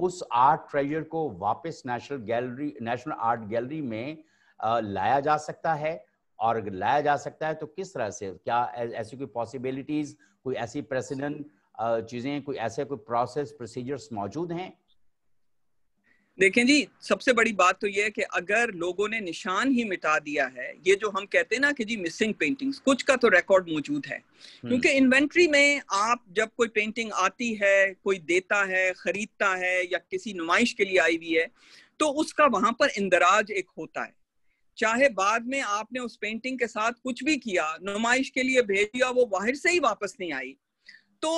उस आर्ट ट्रेजर को वापस national gallery national art gallery में लाया जा सकता है और अगर लाया जा सकता है तो किस तरह से क्या ऐसी कोई पॉसिबिलिटीज कोई ऐसी प्रेसिडेंट चीजें कोई ऐसे कोई प्रोसेस प्रोसीजर्स मौजूद हैं देखें जी सबसे बड़ी बात तो यह है कि अगर लोगों ने निशान ही मिटा दिया है ये जो हम कहते हैं ना कि जी मिसिंग पेंटिंग्स कुछ का तो रिकॉर्ड मौजूद है हम्म। क्योंकि इन्वेंट्री में आप जब कोई पेंटिंग आती है कोई देता है खरीदता है या किसी नुमाइश के लिए आई हुई है तो उसका वहां पर इंदराज एक होता है चाहे बाद में आपने उस पेंटिंग के साथ कुछ भी किया नुमाइश के लिए भेज दिया वो बाहर से ही वापस नहीं आई तो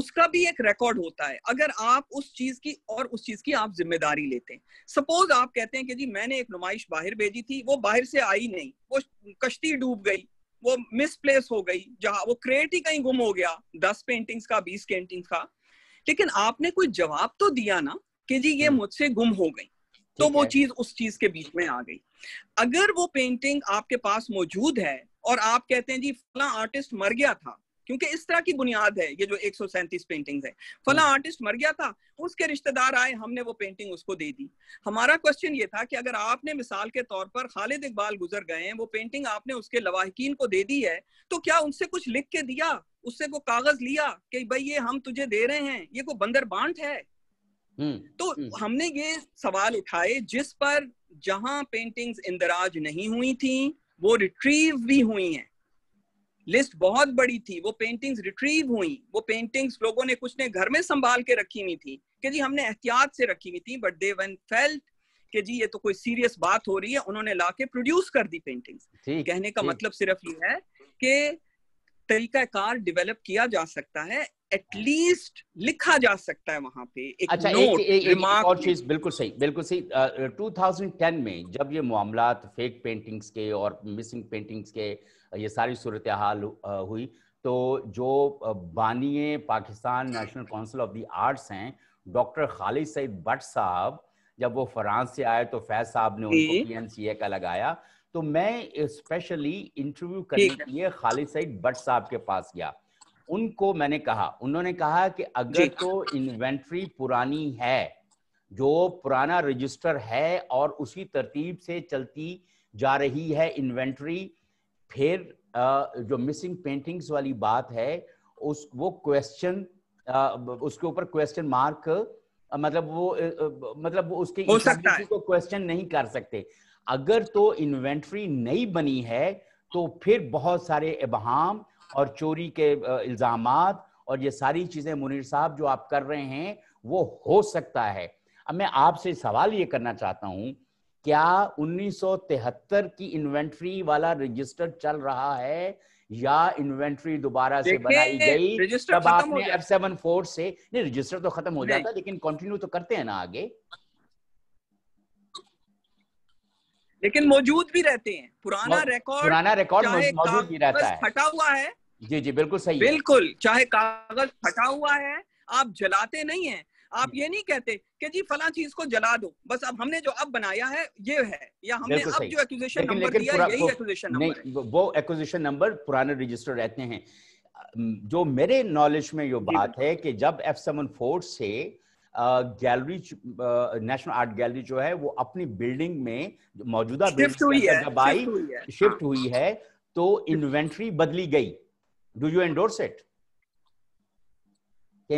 उसका भी एक रिकॉर्ड होता है अगर आप उस चीज की और उस चीज की आप जिम्मेदारी लेते हैं सपोज आप कहते हैं कि जी मैंने एक नुमाइश बाहर भेजी थी वो बाहर से आई नहीं वो कश्ती डूब गई वो मिसप्लेस हो गई जहाँ वो क्रेट ही कहीं गुम हो गया दस पेंटिंग्स का बीस पेंटिंग्स का लेकिन आपने कोई जवाब तो दिया ना कि जी ये हम्म। मुझसे गुम हो गई तो वो चीज उस चीज के बीच में आ गई अगर वो पेंटिंग आपके पास मौजूद है और आप कहते हैं जी फला आर्टिस्ट मर गया था क्योंकि इस तरह की बुनियाद है ये जो एक सौ सैंतीस पेंटिंग है फला आर्टिस्ट हाँ। मर गया था उसके रिश्तेदार आए हमने वो पेंटिंग उसको दे दी हमारा क्वेश्चन ये था कि अगर आपने मिसाल के तौर पर खालिद इकबाल गुजर गए हैं वो पेंटिंग आपने उसके लवाहकिन को दे दी है तो क्या उनसे कुछ लिख के दिया उससे को कागज लिया कि भाई ये हम तुझे दे रहे हैं ये को बंदर बांट है हम्म, तो हम्म। हमने ये सवाल उठाए जिस पर जहां पेंटिंग्स इंदराज नहीं हुई थी वो रिट्रीव भी हुई हैं लिस्ट बहुत बड़ी थी वो पेंटिंग्स रिट्रीव हुई वो पेंटिंग्स लोगों ने कुछ ने घर में संभाल के रखी हुई थी कि जी हमने एहतियात से रखी हुई थी बट दे वन फेल्ट कि जी ये तो कोई सीरियस बात हो रही है उन्होंने लाके प्रोड्यूस कर दी पेंटिंग्स कहने का मतलब सिर्फ ये है कि कार डेवलप किया जा सकता है एटलीस्ट लिखा जा सकता है वहां पे एक अच्छा, नोट एक, एक, एक, और चीज बिल्कुल सही बिल्कुल सही टू uh, में जब ये मामला फेक पेंटिंग्स के और मिसिंग पेंटिंग्स के ये सारी सूरत हाल हुई तो जो बानिए Pakistan national council of the arts हैं डॉक्टर खालिद सईद भट्ट साहब जब वो फ्रांस से आए तो फैज साहब ने उनको पीएनसीए का लगाया तो मैं स्पेशली इंटरव्यू करने के लिए खालिद सईद भट्ट साहब के पास गया उनको मैंने कहा उन्होंने कहा कि अगर तो इन्वेंट्री पुरानी है जो पुराना रजिस्टर है और उसी तरतीब से चलती जा रही है इन्वेंट्री फिर जो मिसिंग पेंटिंग्स वाली बात है उस वो क्वेश्चन उसके ऊपर क्वेश्चन मार्क मतलब वो मतलब उसके को क्वेश्चन नहीं कर सकते अगर तो इन्वेंट्री नहीं बनी है तो फिर बहुत सारे इबहम और चोरी के इल्ज़ाम और ये सारी चीज़ें मुनीर साहब जो आप कर रहे हैं वो हो सकता है अब मैं आपसे सवाल ये करना चाहता हूं क्या 1973 की इन्वेंट्री वाला रजिस्टर चल रहा है या इन्वेंट्री दोबारा से बनाई गई तब आपने एफ सेवन फोर से नहीं रजिस्टर तो खत्म हो जाता लेकिन कंटिन्यू तो करते हैं ना आगे लेकिन मौजूद भी रहते हैं पुराना रिकॉर्ड पुराना रिकॉर्ड मौजूद भी रहता है फटा हुआ है जी जी बिल्कुल सही बिल्कुल चाहे कागज फटा हुआ है आप जलाते नहीं है आप ये नहीं कहते कि जी फला चीज को जला दो बस अब हमने जो अब बनाया है ये है या हमने अब जो एक्विजिशन नंबर लेकिन दिया यही एक्विजिशन नंबर वो एक्विजिशन नंबर पुराने रजिस्टर रहते हैं जो मेरे नॉलेज में ये बात है कि जब एफ सेवन फोर से गैलरी नेशनल आर्ट गैलरी जो है वो अपनी बिल्डिंग में मौजूदा शिफ्ट हुई है शिफ्ट हाँ। हुई है तो इन्वेंट्री बदली गई do you endorse it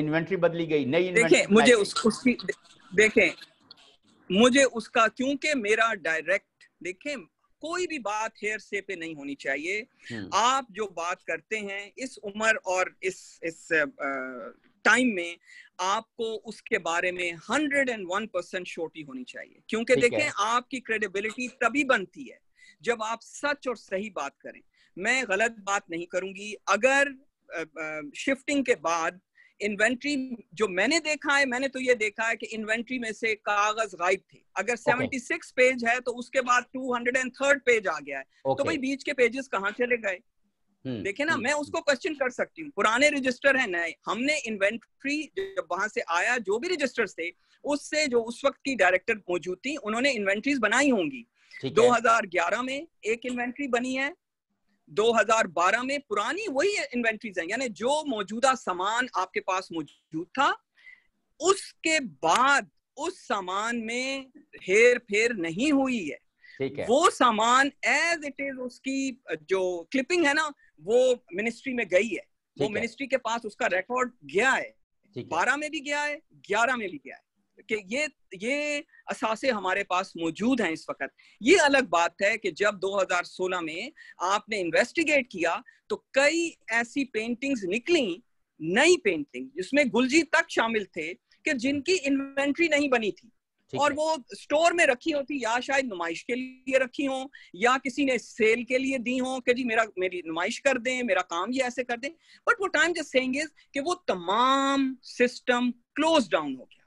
inventory बदली गई नई देखें मुझे उस, उसकी देखें मुझे उसका क्योंकि मेरा डायरेक्ट देखें कोई भी बात हेयर से पे नहीं होनी चाहिए हम्म। आप जो बात करते हैं इस उम्र और इस इस टाइम में आपको उसके बारे में हंड्रेड एंड वन परसेंट छोटी होनी चाहिए क्योंकि देखें आपकी क्रेडिबिलिटी तभी बनती है जब आप सच और सही बात करें मैं गलत बात नहीं करूंगी अगर शिफ्टिंग के बाद इन्वेंट्री जो मैंने देखा है मैंने तो ये देखा है कि इन्वेंट्री में से कागज गायब थे अगर सेवेंटी सिक्स पेज है तो उसके बाद थर्ड पेज आ गया है तो okay. तो भाई बीच के पेजेस कहाँ चले गए हम्म, देखे ना हम्म, मैं हम्म। उसको क्वेश्चन कर सकती हूँ पुराने रजिस्टर है नए हमने इन्वेंट्री जब वहां से आया जो भी रजिस्टर थे उससे जो उस वक्त की डायरेक्टर मौजूद थी उन्होंने इन्वेंट्रीज बनाई होंगी 2011 में एक इन्वेंट्री बनी है 2012 में पुरानी वही इन्वेंट्रीज हैं यानी जो मौजूदा सामान आपके पास मौजूद था उसके बाद उस सामान में हेर फेर नहीं हुई है वो सामान एज इट इज उसकी जो क्लिपिंग है ना वो मिनिस्ट्री में गई है वो मिनिस्ट्री के पास उसका रिकॉर्ड गया है बारह में भी गया है ग्यारह में भी गया है कि ये ये असासे हमारे पास मौजूद हैं इस वक्त ये अलग बात है कि जब 2016 में आपने इन्वेस्टिगेट किया तो कई ऐसी पेंटिंग्स निकली नई पेंटिंग जिसमें गुलजी तक शामिल थे कि जिनकी इन्वेंट्री नहीं बनी थी और वो स्टोर में रखी होती या शायद नुमाइश के लिए रखी हो या किसी ने सेल के लिए दी हो कि जी मेरा मेरी नुमाइश कर दें मेरा काम ये ऐसे कर दें बट वो टाइम जस्ट सेइंग इज कि वो तमाम सिस्टम क्लोज डाउन हो गया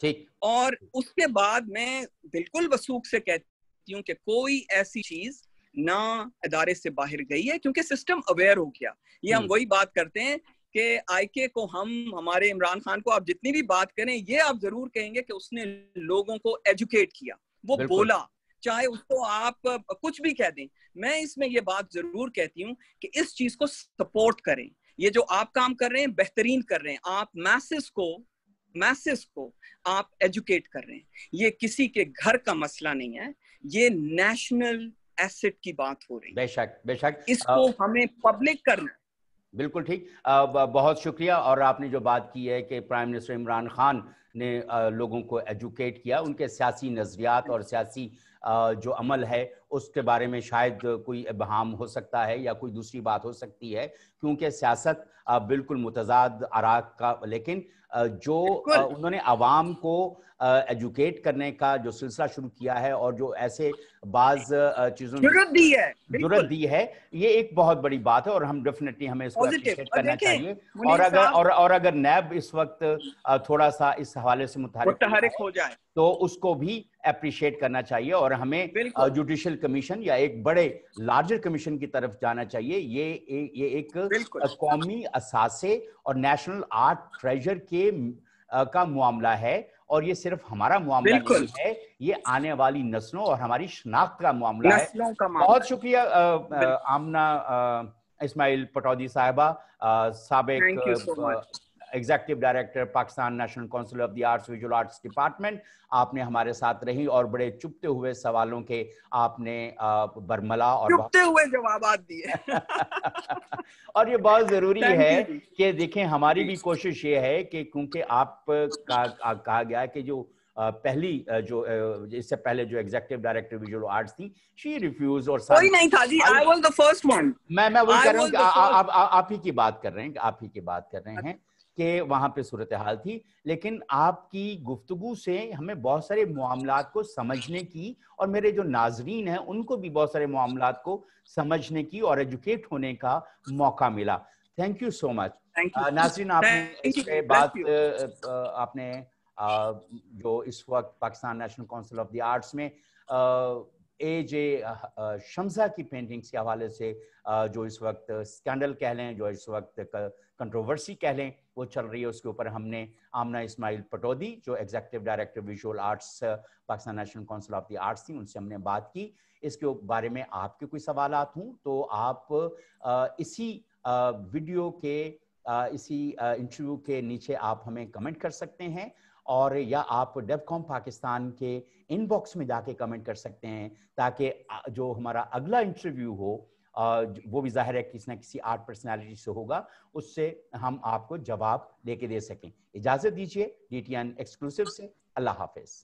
ठीक और उसके बाद मैं बिल्कुल वसूख से कहती हूँ कि कोई ऐसी चीज ना अदारे से बाहर गई है क्योंकि सिस्टम अवेयर हो गया ये हम हम्म। वही बात करते हैं कि आईके को हम हमारे इमरान खान को आप जितनी भी बात करें ये आप जरूर कहेंगे कि उसने लोगों को एजुकेट किया वो बोला चाहे उसको आप कुछ भी कह दें मैं इसमें ये बात जरूर कहती हूँ कि इस चीज को सपोर्ट करें ये जो आप काम कर रहे हैं बेहतरीन कर रहे हैं आप मैसेस को मैसेस को आप एजुकेट कर रहे हैं ये किसी के घर का मसला नहीं है ये नेशनल एसेट की बात हो रही है बेशक बेशक इसको आ... हमें पब्लिक करना बिल्कुल ठीक बहुत शुक्रिया और आपने जो बात की है कि प्राइम मिनिस्टर इमरान खान ने लोगों को एजुकेट किया उनके सियासी नज़रियात और सियासी जो अमल है उसके बारे में शायद कोई बहाम हो सकता है या कोई दूसरी बात हो सकती है क्योंकि सियासत बिल्कुल मुतजाद अराक का लेकिन जो उन्होंने आवाम को एजुकेट करने का जो सिलसिला शुरू किया है और जो ऐसे बाज चीजों जरूरत दी है जरूरत दी है ये एक बहुत बड़ी बात है और हम डेफिनेटली हमें इसको अप्रिशिएट करना चाहिए और अगर और, और अगर नैब इस वक्त थोड़ा सा इस हवाले से मुतहरिक हो जाए तो उसको भी अप्रिशिएट करना चाहिए और हमें जुडिशल कमीशन या एक बड़े लार्जर कमीशन की तरफ जाना चाहिए ये ए, ये एक कौमी असासे और नेशनल आर्ट ट्रेजर के आ, का मामला है और ये सिर्फ हमारा मामला नहीं है ये आने वाली नस्लों और हमारी शनाख्त का मामला है का बहुत शुक्रिया आमना इस्माइल पटौदी साहबा सबक executive director Pakistan national council of the arts visual arts department आपने हमारे साथ रही और बड़े चुपते हुए सवालों के आपने बर्मला और चुपते हुए जवाब दिए और ये बहुत जरूरी है कि देखें हमारी भी कोशिश ये है कि क्योंकि आप का कहा गया कि जो पहली जो इससे पहले जो एग्जेक्टिव डायरेक्टर विजुअल आर्ट्स थी शी रिफ्यूज और कोई नहीं था जी I was the first one मैं मैं वही कह रहा हूँ आप आप ही की बात कर रहे हैं आप ही की बात कर रहे हैं के वहां पे सूरत हाल थी लेकिन आपकी गुफ्तगु से हमें बहुत सारे मामला को समझने की और मेरे जो नाजरीन हैं उनको भी बहुत सारे मामला को समझने की और एजुकेट होने का मौका मिला थैंक यू सो मच नाजरीन आपने इस बात आपने जो इस वक्त Pakistan national council of the arts में ए जे शमजा की पेंटिंग्स के हवाले से जो इस वक्त स्कैंडल कह लें जो इस वक्त कंट्रोवर्सी कह लें वो चल रही है उसके ऊपर हमने आमना इस्माइल पटोदी जो executive director visual arts Pakistan national council of the arts थी उनसे हमने बात की इसके बारे में आपके कोई सवाल हों तो आप इसी वीडियो के इसी इंटरव्यू के नीचे आप हमें कमेंट कर सकते हैं और या आप कॉम पाकिस्तान के इनबॉक्स में जाके कमेंट कर सकते हैं ताकि जो हमारा अगला इंटरव्यू हो वो भी जाहिर है किसी ना किसी आर्ट पर्सनैलिटी से होगा उससे हम आपको जवाब लेके दे सकें इजाज़त दीजिए डी टी एन एक्सक्लूसिव से अल्लाह हाफिज़